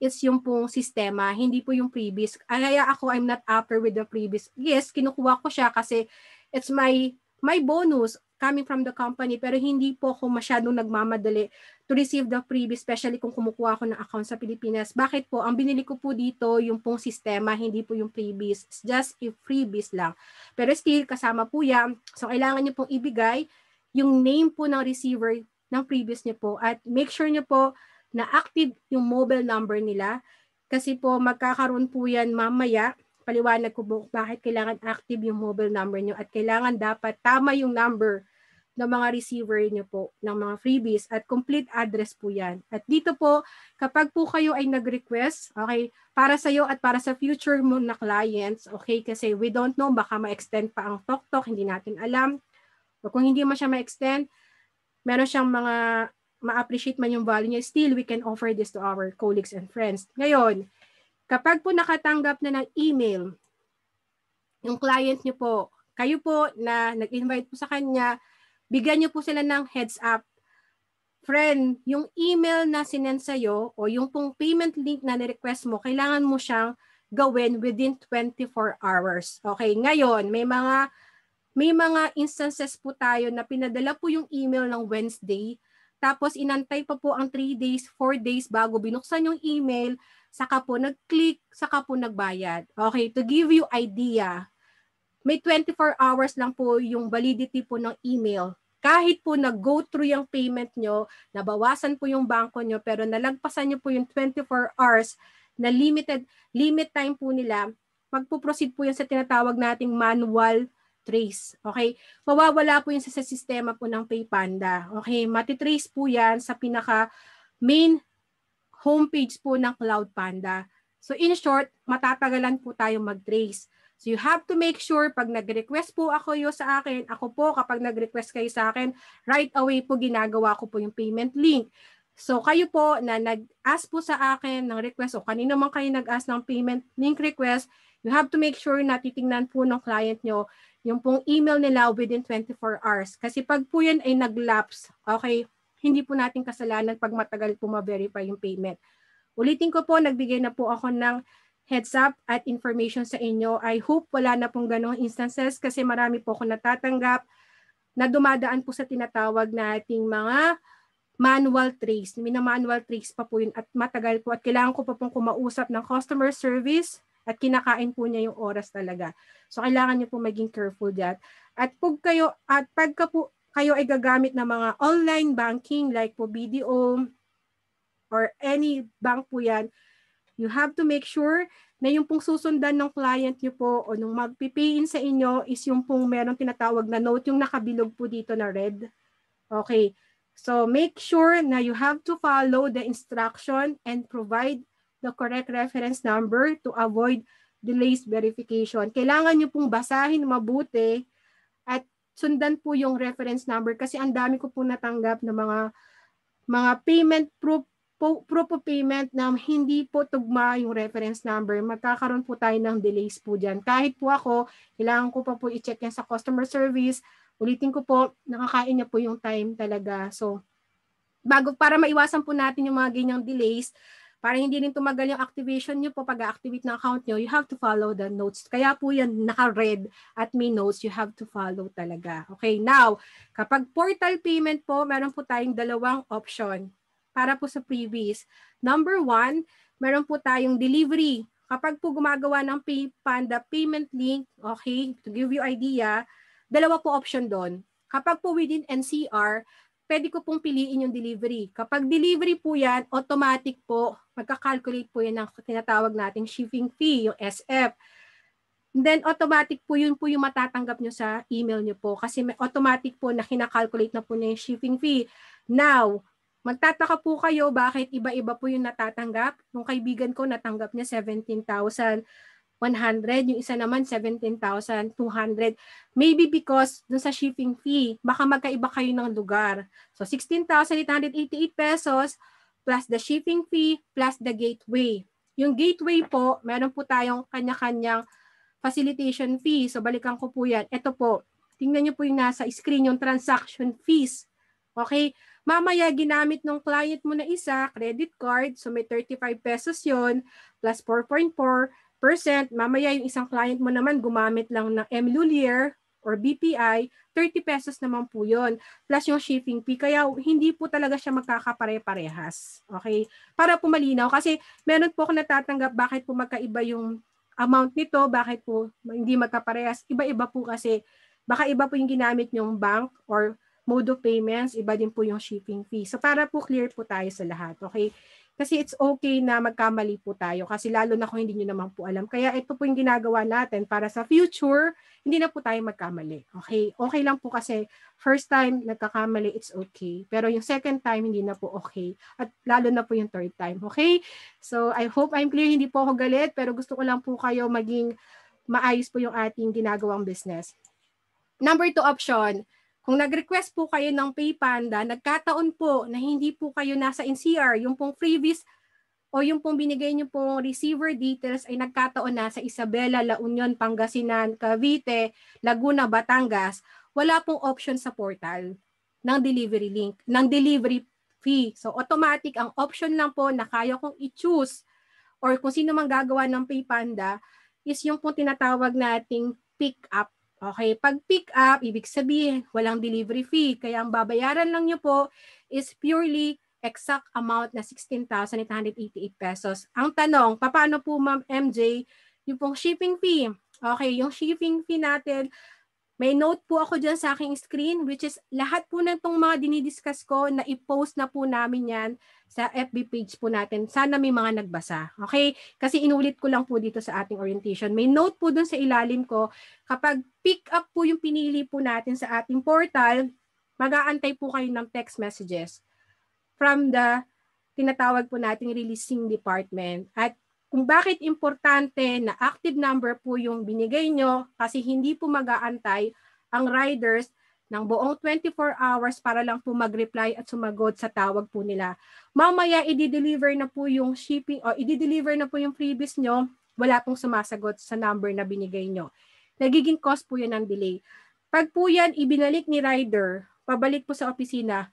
is yung pong sistema, hindi po yung previous. Kaya ako, I'm not after with the previous. Yes, kinukuha ko siya kasi it's my my bonus coming from the company pero hindi po ako masyadong nagmamadali to receive the freebie especially kung kumukuha ako ng account sa Pilipinas. Bakit po? Ang binili ko po dito yung pong sistema, hindi po yung freebies. It's just a freebies lang. Pero still, kasama po yan. So, kailangan nyo pong ibigay yung name po ng receiver ng previous niyo po at make sure niyo po na active yung mobile number nila kasi po magkakaroon po yan mamaya paliwanag ko po bakit kailangan active yung mobile number nyo at kailangan dapat tama yung number ng mga receiver niyo po ng mga freebies at complete address po yan. At dito po, kapag po kayo ay nag-request, okay, para sa iyo at para sa future mo na clients, okay, kasi we don't know, baka ma-extend pa ang TokTok, hindi natin alam. O kung hindi mo siya ma-extend, meron siyang mga ma-appreciate man yung value niya, still we can offer this to our colleagues and friends. Ngayon, kapag po nakatanggap na ng email, yung client niyo po, kayo po na nag-invite po sa kanya, bigyan niyo po sila ng heads up. Friend, yung email na sinend sa'yo o yung pong payment link na ni-request mo, kailangan mo siyang gawin within 24 hours. Okay, ngayon, may mga may mga instances po tayo na pinadala po yung email ng Wednesday, tapos inantay pa po ang 3 days, 4 days bago binuksan yung email, saka po nag-click, saka po nagbayad. Okay, to give you idea, may 24 hours lang po yung validity po ng email kahit po nag-go through yung payment nyo, nabawasan po yung bangko nyo, pero nalagpasan nyo po yung 24 hours na limited limit time po nila, magpo-proceed po yan sa tinatawag nating manual trace. Okay? Mawawala po yun sa, sa sistema po ng PayPanda. Okay? Matitrace po yan sa pinaka main homepage po ng Cloud Panda. So in short, matatagalan po tayo mag-trace. So you have to make sure pag nag-request po ako yo sa akin, ako po kapag nag-request kayo sa akin, right away po ginagawa ko po yung payment link. So kayo po na nag-ask po sa akin ng request o kanino man kayo nag-ask ng payment link request, you have to make sure na titingnan po ng client nyo yung pong email nila within 24 hours. Kasi pag po yan ay nag-lapse, okay, hindi po natin kasalanan pag matagal po ma-verify yung payment. Ulitin ko po, nagbigay na po ako ng heads up at information sa inyo. I hope wala na pong ganong instances kasi marami po ako natatanggap na dumadaan po sa tinatawag nating mga manual trace. Mina-manual trace pa po yun at matagal po at kailangan ko pa pong kumausap ng customer service at kinakain po niya yung oras talaga. So kailangan niyo po maging careful that. At pag kayo at pagka po kayo ay gagamit ng mga online banking like po BDO or any bank po yan, you have to make sure na yung pong susundan ng client nyo po o nung magpipayin sa inyo is yung pong merong tinatawag na note, yung nakabilog po dito na red. Okay. So make sure na you have to follow the instruction and provide the correct reference number to avoid delays verification. Kailangan nyo pong basahin mabuti at sundan po yung reference number kasi ang dami ko po natanggap ng na mga mga payment proof po, proof of payment na hindi po tugma yung reference number, magkakaroon po tayo ng delays po dyan. Kahit po ako, kailangan ko pa po i-check yan sa customer service. Ulitin ko po, nakakain niya po yung time talaga. So, bago para maiwasan po natin yung mga ganyang delays, para hindi rin tumagal yung activation niyo po pag-activate ng account niyo, you have to follow the notes. Kaya po yan naka-red at may notes, you have to follow talaga. Okay, now, kapag portal payment po, meron po tayong dalawang option para po sa previous. Number one, meron po tayong delivery. Kapag po gumagawa ng Panda payment link, okay, to give you idea, dalawa po option doon. Kapag po within NCR, pwede ko pong piliin yung delivery. Kapag delivery po yan, automatic po, magkakalculate po yan ng tinatawag nating shipping fee, yung SF. And Then automatic po yun po yung matatanggap nyo sa email nyo po kasi may automatic po na kinakalculate na po niya yung shipping fee. Now, Magtataka po kayo bakit iba-iba po yung natatanggap. Yung kaibigan ko natanggap niya 17,100. yung isa naman 17,200. Maybe because dun sa shipping fee, baka magkaiba kayo ng lugar. So 16,888 pesos plus the shipping fee plus the gateway. Yung gateway po, meron po tayong kanya-kanyang facilitation fee. So balikan ko po yan. Ito po, tingnan niyo po yung nasa screen, yung transaction fees. Okay? Mamaya ginamit ng client mo na isa, credit card, so may 35 pesos yon plus 4.4%. Mamaya yung isang client mo naman gumamit lang ng MLulier or BPI, 30 pesos naman po yon plus yung shipping fee. Kaya hindi po talaga siya magkakapare-parehas. Okay? Para po malinaw. Kasi meron po ako natatanggap bakit po magkaiba yung amount nito, bakit po hindi magkaparehas. Iba-iba po kasi baka iba po yung ginamit yung bank or mode of payments, iba din po yung shipping fee. So para po clear po tayo sa lahat, okay? Kasi it's okay na magkamali po tayo kasi lalo na kung hindi nyo naman po alam. Kaya ito po yung ginagawa natin para sa future, hindi na po tayo magkamali. Okay? Okay lang po kasi first time nagkakamali, it's okay. Pero yung second time, hindi na po okay. At lalo na po yung third time. Okay? So I hope I'm clear. Hindi po ako galit pero gusto ko lang po kayo maging maayos po yung ating ginagawang business. Number two option, kung nag-request po kayo ng PayPanda, nagkataon po na hindi po kayo nasa NCR, yung pong previous o yung pong binigay niyo pong receiver details ay nagkataon na sa Isabela, La Union, Pangasinan, Cavite, Laguna, Batangas, wala pong option sa portal ng delivery link, ng delivery fee. So automatic ang option lang po na kaya kong i-choose or kung sino mang gagawa ng PayPanda is yung pong tinatawag nating pick up Okay, pag pick up, ibig sabihin, walang delivery fee. Kaya ang babayaran lang nyo po is purely exact amount na 16,888 pesos. Ang tanong, paano po Ma'am MJ, yung pong shipping fee? Okay, yung shipping fee natin, may note po ako dyan sa aking screen which is lahat po ng itong mga dinidiscuss ko na i-post na po namin yan sa FB page po natin. Sana may mga nagbasa. Okay? Kasi inulit ko lang po dito sa ating orientation. May note po dun sa ilalim ko. Kapag pick up po yung pinili po natin sa ating portal, mag-aantay po kayo ng text messages from the tinatawag po nating releasing department. At kung bakit importante na active number po yung binigay nyo kasi hindi po mag-aantay ang riders ng buong 24 hours para lang po mag-reply at sumagot sa tawag po nila. Mamaya, i-deliver na po yung shipping o i-deliver na po yung freebies nyo, wala pong sumasagot sa number na binigay nyo. Nagiging cost po yan ng delay. Pag po yan ibinalik ni rider, pabalik po sa opisina,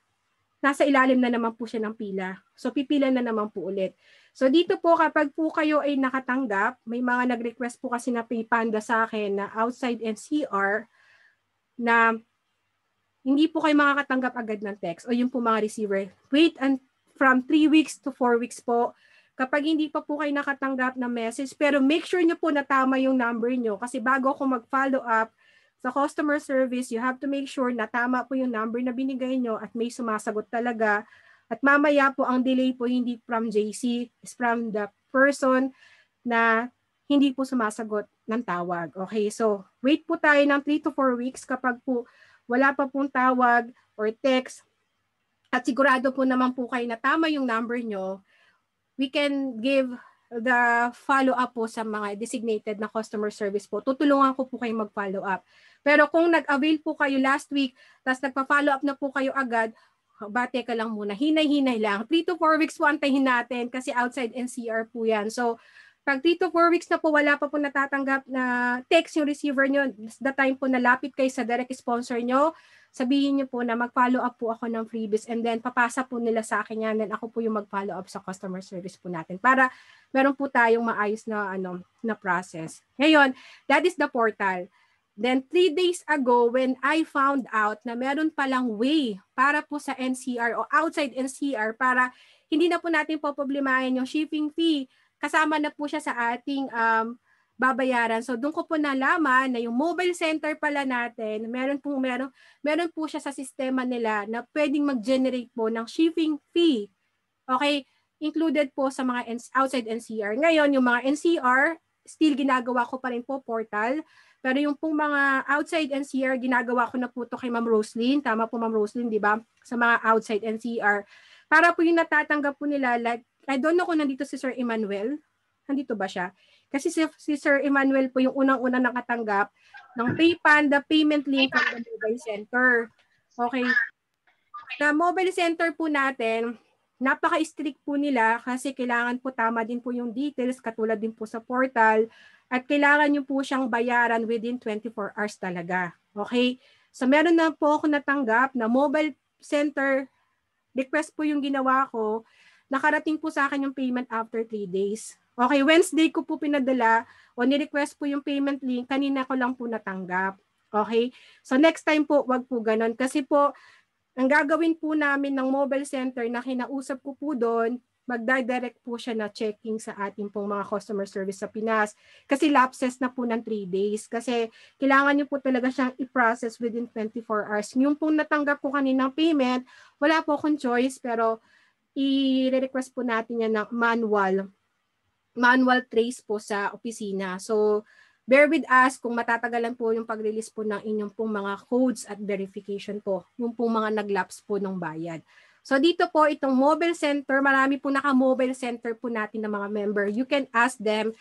nasa ilalim na naman po siya ng pila. So pipila na naman po ulit. So dito po kapag po kayo ay nakatanggap, may mga nag-request po kasi na paypanda sa akin na outside NCR na hindi po kayo makakatanggap agad ng text o yung po mga receiver. Wait and from 3 weeks to 4 weeks po kapag hindi pa po kayo nakatanggap ng message. Pero make sure nyo po na tama yung number nyo kasi bago ako mag-follow up, sa customer service, you have to make sure na tama po yung number na binigay nyo at may sumasagot talaga. At mamaya po ang delay po hindi from JC, is from the person na hindi po sumasagot ng tawag. Okay, so wait po tayo ng 3 to 4 weeks kapag po wala pa pong tawag or text at sigurado po naman po kayo na tama yung number nyo, we can give the follow-up po sa mga designated na customer service po. Tutulungan ko po kayo mag-follow up. Pero kung nag-avail po kayo last week, tapos nagpa-follow up na po kayo agad, bate ka lang muna. Hinay-hinay lang. 3 to 4 weeks po antayin natin kasi outside NCR po yan. So, pag 3 to 4 weeks na po wala pa po natatanggap na text yung receiver nyo, the time po nalapit kayo sa direct sponsor nyo, sabihin nyo po na mag-follow up po ako ng freebies and then papasa po nila sa akin yan and ako po yung mag-follow up sa customer service po natin para meron po tayong maayos na ano na process. Ngayon, that is the portal. Then three days ago when I found out na meron palang way para po sa NCR o outside NCR para hindi na po natin po problemahin yung shipping fee kasama na po siya sa ating um, babayaran. So doon ko po nalaman na yung mobile center pala natin, meron po meron meron po siya sa sistema nila na pwedeng mag-generate po ng shipping fee. Okay, included po sa mga outside NCR. Ngayon, yung mga NCR, still ginagawa ko pa rin po portal. Pero yung pong mga outside NCR, ginagawa ko na po to kay Ma'am Roslyn. Tama po Ma'am Roslyn, di ba? Sa mga outside NCR. Para po yung natatanggap po nila, like I don't know kung nandito si Sir Emmanuel. Nandito ba siya? Kasi si, si Sir Emmanuel po yung unang-una nakatanggap ng PayPanda payment link from the mobile center. Okay. The mobile center po natin, napaka-strict po nila kasi kailangan po tama din po yung details katulad din po sa portal at kailangan nyo po siyang bayaran within 24 hours talaga. Okay? So meron na po ako natanggap na mobile center request po yung ginawa ko nakarating po sa akin yung payment after 3 days. Okay, Wednesday ko po pinadala o ni-request po yung payment link, kanina ko lang po natanggap. Okay? So next time po, wag po ganun. Kasi po, ang gagawin po namin ng mobile center na kinausap ko po doon, magdadirect po siya na checking sa ating pong mga customer service sa Pinas. Kasi lapses na po ng 3 days. Kasi kailangan niyo po talaga siyang i-process within 24 hours. Yung pong natanggap ko kaninang payment, wala po akong choice pero i-request po natin yan ng manual manual trace po sa opisina. So, bear with us kung matatagalan po yung pag-release po ng inyong pong mga codes at verification po, yung pong mga nag naglaps po ng bayad. So dito po itong mobile center, marami po naka-mobile center po natin ng mga member. You can ask them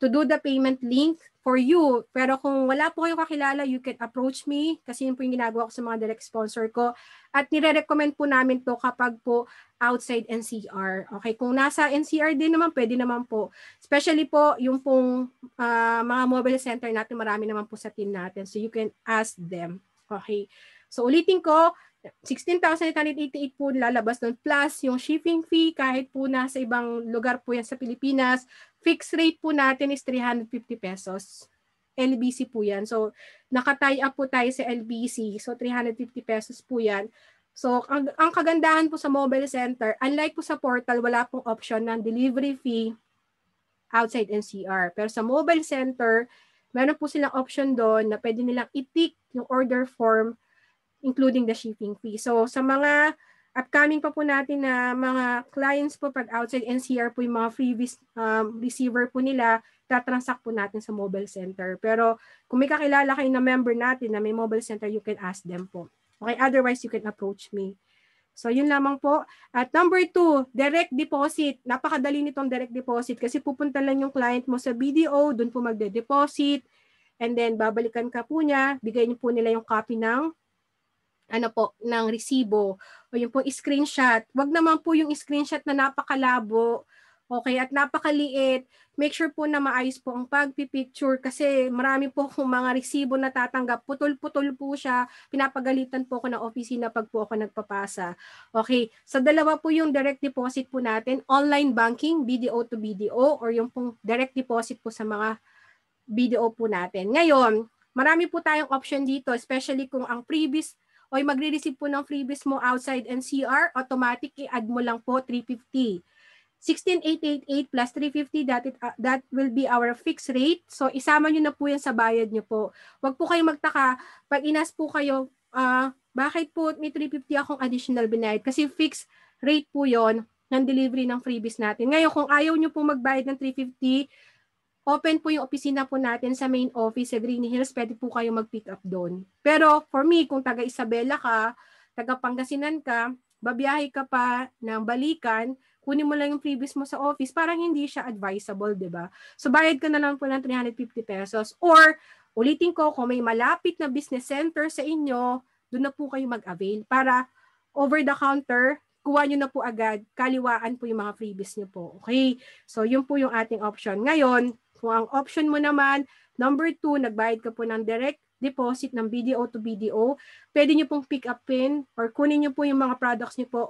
to do the payment link for you. Pero kung wala po kayong kakilala, you can approach me kasi yun po yung ginagawa ko sa mga direct sponsor ko. At nire-recommend po namin to kapag po outside NCR. Okay, kung nasa NCR din naman, pwede naman po. Especially po yung pong uh, mga mobile center natin, marami naman po sa team natin. So you can ask them. Okay. So ulitin ko, 16,888 po lalabas doon plus yung shipping fee kahit po nasa ibang lugar po yan sa Pilipinas fixed rate po natin is 350 pesos. LBC po yan. So, nakatay up po tayo sa LBC. So, 350 pesos po yan. So, ang, ang kagandahan po sa mobile center, unlike po sa portal, wala pong option ng delivery fee outside NCR. Pero sa mobile center, meron po silang option doon na pwede nilang itik yung order form including the shipping fee. So, sa mga Upcoming pa po natin na mga clients po pag outside NCR po yung mga freebies um, receiver po nila, tatransact po natin sa mobile center. Pero kung may kakilala kayo na member natin na may mobile center, you can ask them po. Okay, otherwise you can approach me. So yun lamang po. At number two, direct deposit. Napakadali nitong direct deposit kasi pupunta lang yung client mo sa BDO, doon po magde-deposit. And then babalikan ka po niya, bigay niyo po nila yung copy ng ano po, ng resibo o yung pong screenshot. Wag naman po yung screenshot na napakalabo Okay, at napakaliit. Make sure po na maayos po ang pagpipicture kasi marami po akong mga resibo na tatanggap. Putol-putol po siya. Pinapagalitan po ako ng opisina pag po ako nagpapasa. Okay, sa so, dalawa po yung direct deposit po natin. Online banking, BDO to BDO or yung pong direct deposit po sa mga BDO po natin. Ngayon, marami po tayong option dito especially kung ang previous o magre-receive po ng freebies mo outside NCR, automatic i-add mo lang po 350. 16,888 plus 350, that, it, uh, that will be our fixed rate. So, isama niyo na po yan sa bayad niyo po. Huwag po kayong magtaka. Pag inas po kayo, uh, bakit po may 350 akong additional binayad? Kasi fixed rate po yon ng delivery ng freebies natin. Ngayon, kung ayaw niyo po magbayad ng 350, open po yung opisina po natin sa main office sa Green Hills. Pwede po kayo mag-pick up doon. Pero for me, kung taga Isabela ka, taga Pangasinan ka, babiyahe ka pa ng balikan, kunin mo lang yung freebies mo sa office, parang hindi siya advisable, di ba? So, bayad ka na lang po ng 350 pesos. Or, ulitin ko, kung may malapit na business center sa inyo, doon na po kayo mag-avail para over the counter, kuha nyo na po agad, kaliwaan po yung mga freebies nyo po. Okay? So, yun po yung ating option. Ngayon, kung ang option mo naman, number two, nagbayad ka po ng direct deposit ng BDO to BDO, pwede nyo pong pick upin or kunin nyo po yung mga products nyo po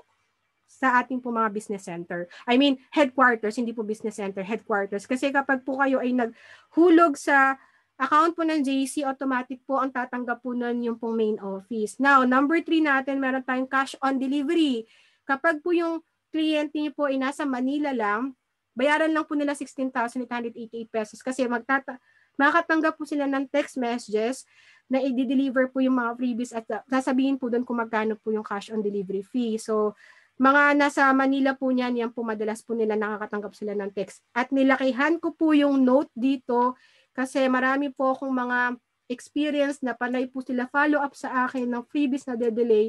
sa ating po mga business center. I mean, headquarters, hindi po business center, headquarters. Kasi kapag po kayo ay naghulog sa account po ng JC, automatic po ang tatanggap po nun yung pong main office. Now, number three natin, meron tayong cash on delivery. Kapag po yung kliyente niyo po ay nasa Manila lang, bayaran lang po nila 16,888 pesos kasi magtata makakatanggap po sila ng text messages na i-deliver po yung mga freebies at ah, sasabihin po doon kung magkano po yung cash on delivery fee. So, mga nasa Manila po niyan, yan po madalas po nila nakakatanggap sila ng text. At nilakihan ko po yung note dito kasi marami po akong mga experience na panay po sila follow up sa akin ng freebies na de-delay.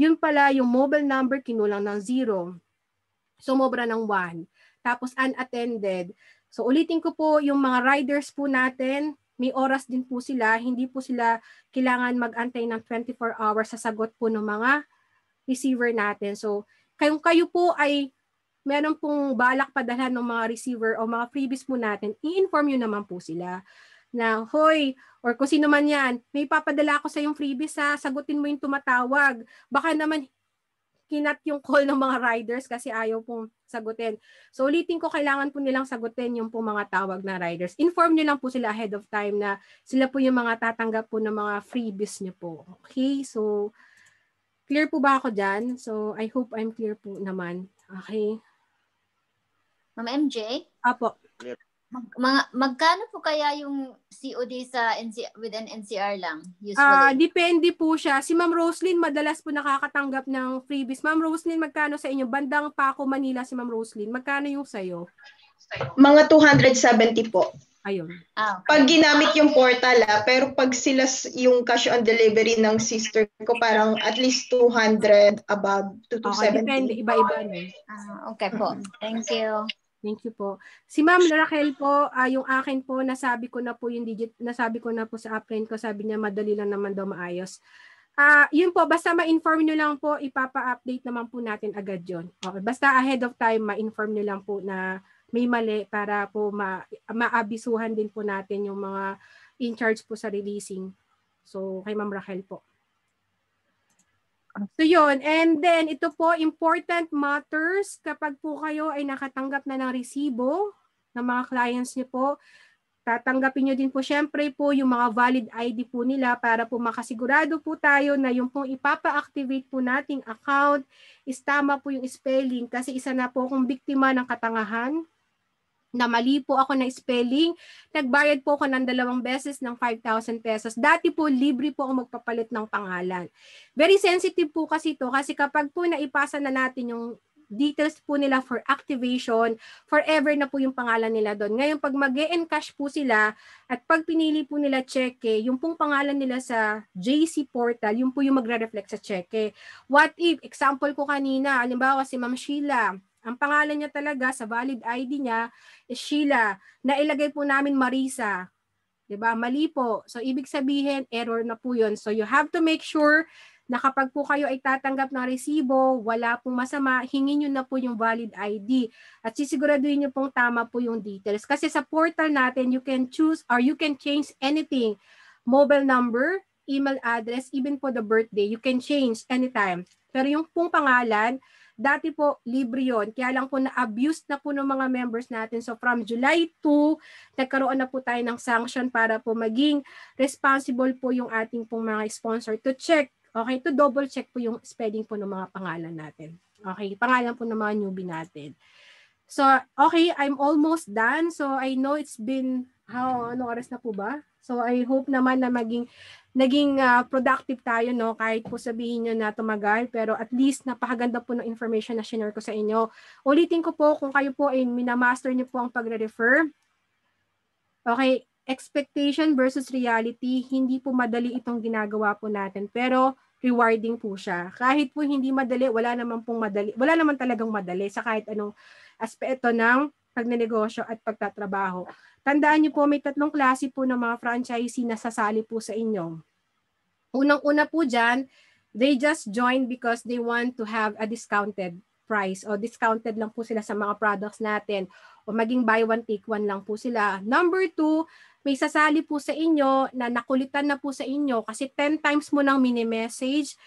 Yun pala yung mobile number kinulang ng zero. Sumobra ng one tapos unattended. So ulitin ko po yung mga riders po natin, may oras din po sila, hindi po sila kailangan magantay ng 24 hours sa sagot po ng mga receiver natin. So kayong kayo po ay meron pong balak padalhan ng mga receiver o mga freebies po natin, i-inform nyo naman po sila na, hoy, or kung sino man yan, may papadala ako sa yung freebies sa sagutin mo yung tumatawag. Baka naman kinat yung call ng mga riders kasi ayaw pong sagutin. So ulitin ko, kailangan po nilang sagutin yung po mga tawag na riders. Inform nyo lang po sila ahead of time na sila po yung mga tatanggap po ng mga freebies nyo po. Okay, so clear po ba ako dyan? So I hope I'm clear po naman. Okay. Ma'am MJ? Apo. Clear mga, magkano po kaya yung COD sa NC, with an NCR lang? Usually? Uh, depende po siya. Si Ma'am Roslyn madalas po nakakatanggap ng freebies. Ma'am Roslyn, magkano sa inyo? Bandang Paco, Manila si Ma'am Roslyn. Magkano yung sa iyo? Mga 270 po. Ayun. Ah, okay. Pag ginamit yung portal ah, pero pag sila yung cash on delivery ng sister ko parang at least 200 above to 270. Ah, okay, depende. Iba-iba. Ah, okay po. Thank you. Thank you po. Si Ma'am Raquel po, uh, yung akin po, nasabi ko na po yung digit, nasabi ko na po sa upline ko, sabi niya madali lang naman daw maayos. Ah, uh, yun po, basta ma-inform nyo lang po, ipapa-update naman po natin agad yon. Okay, basta ahead of time, ma-inform nyo lang po na may mali para po ma maabisuhan din po natin yung mga in charge po sa releasing. So, kay Ma'am Raquel po. So yun, and then ito po, important matters, kapag po kayo ay nakatanggap na ng resibo ng mga clients niyo po, tatanggapin niyo din po syempre po yung mga valid ID po nila para po makasigurado po tayo na yung pong ipapa-activate po nating account is tama po yung spelling kasi isa na po akong biktima ng katangahan na mali po ako ng spelling. Nagbayad po ako ng dalawang beses ng 5,000 pesos. Dati po, libre po ako magpapalit ng pangalan. Very sensitive po kasi ito kasi kapag po naipasa na natin yung details po nila for activation, forever na po yung pangalan nila doon. Ngayon, pag mag encash po sila at pag pinili po nila cheque, yung pong pangalan nila sa JC portal, yung po yung magre-reflect sa cheque. What if, example ko kanina, alimbawa si Ma'am Sheila, ang pangalan niya talaga sa valid ID niya is Sheila. Nailagay po namin Marisa. 'Di ba? Mali po. So ibig sabihin error na po 'yon. So you have to make sure na kapag po kayo ay tatanggap ng resibo, wala pong masama, hingin nyo na po yung valid ID. At sisiguraduhin nyo pong tama po yung details. Kasi sa portal natin, you can choose or you can change anything. Mobile number, email address, even po the birthday, you can change anytime. Pero yung pong pangalan, Dati po, libre yon. Kaya lang po na-abuse na po ng mga members natin. So from July 2, nagkaroon na po tayo ng sanction para po maging responsible po yung ating pong mga sponsor to check. Okay, to double check po yung spelling po ng mga pangalan natin. Okay, pangalan po ng mga newbie natin. So, okay, I'm almost done. So, I know it's been, how, ano oras na po ba? So, I hope naman na maging naging uh, productive tayo, no? Kahit po sabihin niyo na tumagal, pero at least napakaganda po ng information na shinare ko sa inyo. Ulitin ko po, kung kayo po ay minamaster niyo po ang pagre-refer, okay, expectation versus reality, hindi po madali itong ginagawa po natin. Pero, rewarding po siya. Kahit po hindi madali, wala naman pong madali, wala naman talagang madali sa kahit anong aspeto ng pagnenegosyo at pagtatrabaho. Tandaan niyo po may tatlong klase po ng mga franchisee na sasali po sa inyo. Unang-una po dyan, they just joined because they want to have a discounted price o discounted lang po sila sa mga products natin o maging buy one take one lang po sila. Number two, may sasali po sa inyo na nakulitan na po sa inyo kasi 10 times mo nang mini-message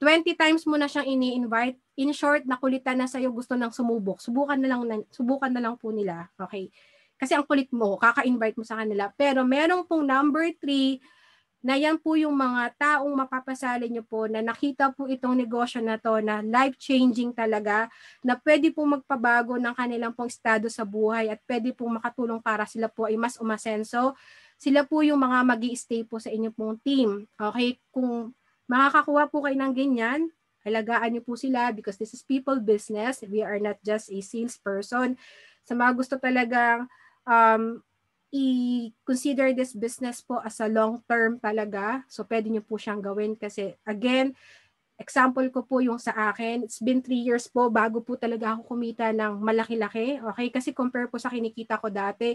20 times mo na siyang ini-invite. In short, nakulitan na sa iyo gusto nang sumubok. Subukan na lang, na, subukan na lang po nila. Okay? Kasi ang kulit mo, kaka-invite mo sa kanila. Pero merong pong number 3 na yan po yung mga taong mapapasali nyo po na nakita po itong negosyo na to na life-changing talaga, na pwede po magpabago ng kanilang pong estado sa buhay at pwede po makatulong para sila po ay mas umasenso. Sila po yung mga mag stay po sa inyong pong team. Okay? Kung Makakakuha po kayo ng ganyan. Alagaan niyo po sila because this is people business. We are not just a salesperson. Sa mga gusto talagang um, i-consider this business po as a long term talaga. So pwede niyo po siyang gawin kasi again, example ko po yung sa akin, it's been three years po bago po talaga ako kumita ng malaki-laki. Okay, kasi compare po sa kinikita ko dati,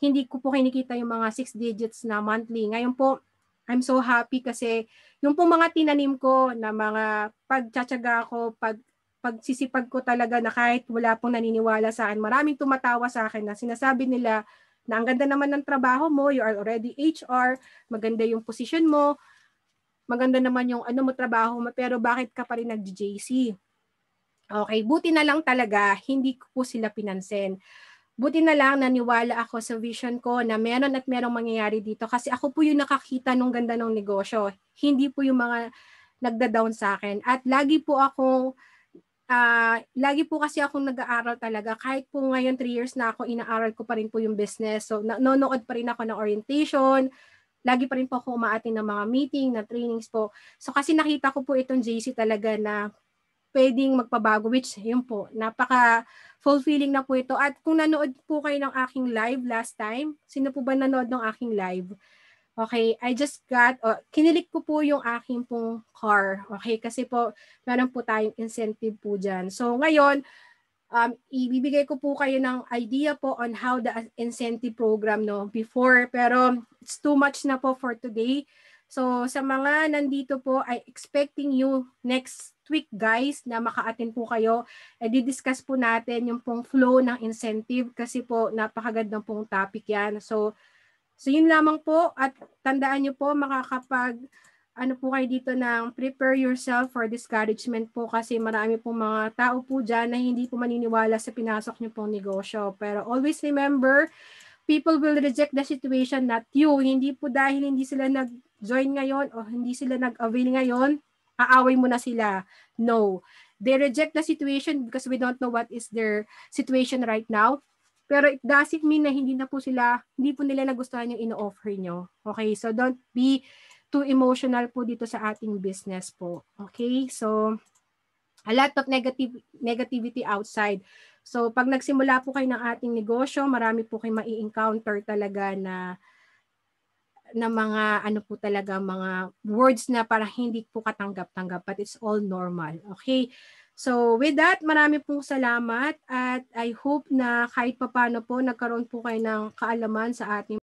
hindi ko po kinikita yung mga six digits na monthly. Ngayon po, I'm so happy kasi yung pong mga tinanim ko na mga pagtsatsaga ko, pag pagsisipag ko talaga na kahit wala pong naniniwala sa akin, maraming tumatawa sa akin na sinasabi nila na ang ganda naman ng trabaho mo, you are already HR, maganda yung position mo, maganda naman yung ano mo trabaho mo, pero bakit ka pa rin nag-JC? Okay, buti na lang talaga, hindi ko po sila pinansin buti na lang naniwala ako sa vision ko na meron at merong mangyayari dito kasi ako po yung nakakita ng ganda ng negosyo. Hindi po yung mga nagda-down sa akin. At lagi po ako uh, ah, lagi po kasi akong nag-aaral talaga. Kahit po ngayon 3 years na ako, inaaral ko pa rin po yung business. So nanonood pa rin ako ng orientation. Lagi pa rin po ako umaatin ng mga meeting, na trainings po. So kasi nakita ko po itong JC talaga na pwedeng magpabago which yun po, napaka fulfilling na po ito. At kung nanood po kayo ng aking live last time, sino po ba nanood ng aking live? Okay, I just got, oh, kinilik ko po yung aking pong car. Okay, kasi po, meron po tayong incentive po diyan So ngayon, um, ibibigay ko po kayo ng idea po on how the incentive program no before. Pero it's too much na po for today. So sa mga nandito po, I expecting you next week guys na maka-attend po kayo. E di-discuss po natin yung pong flow ng incentive kasi po napakagandang pong topic yan. So, so yun lamang po at tandaan nyo po makakapag ano po kayo dito ng prepare yourself for discouragement po kasi marami po mga tao po dyan na hindi po maniniwala sa pinasok nyo pong negosyo. Pero always remember, people will reject the situation, not you. Hindi po dahil hindi sila nag join ngayon o hindi sila nag-avail ngayon, aaway mo na sila. No. They reject the situation because we don't know what is their situation right now. Pero it doesn't mean na hindi na po sila, hindi po nila nagustuhan yung ino-offer nyo. Okay, so don't be too emotional po dito sa ating business po. Okay, so a lot of negative negativity outside. So pag nagsimula po kayo ng ating negosyo, marami po kayong mai-encounter talaga na na mga ano po talaga mga words na para hindi po katanggap-tanggap but it's all normal. Okay? So with that, marami pong salamat at I hope na kahit papano po nagkaroon po kayo ng kaalaman sa ating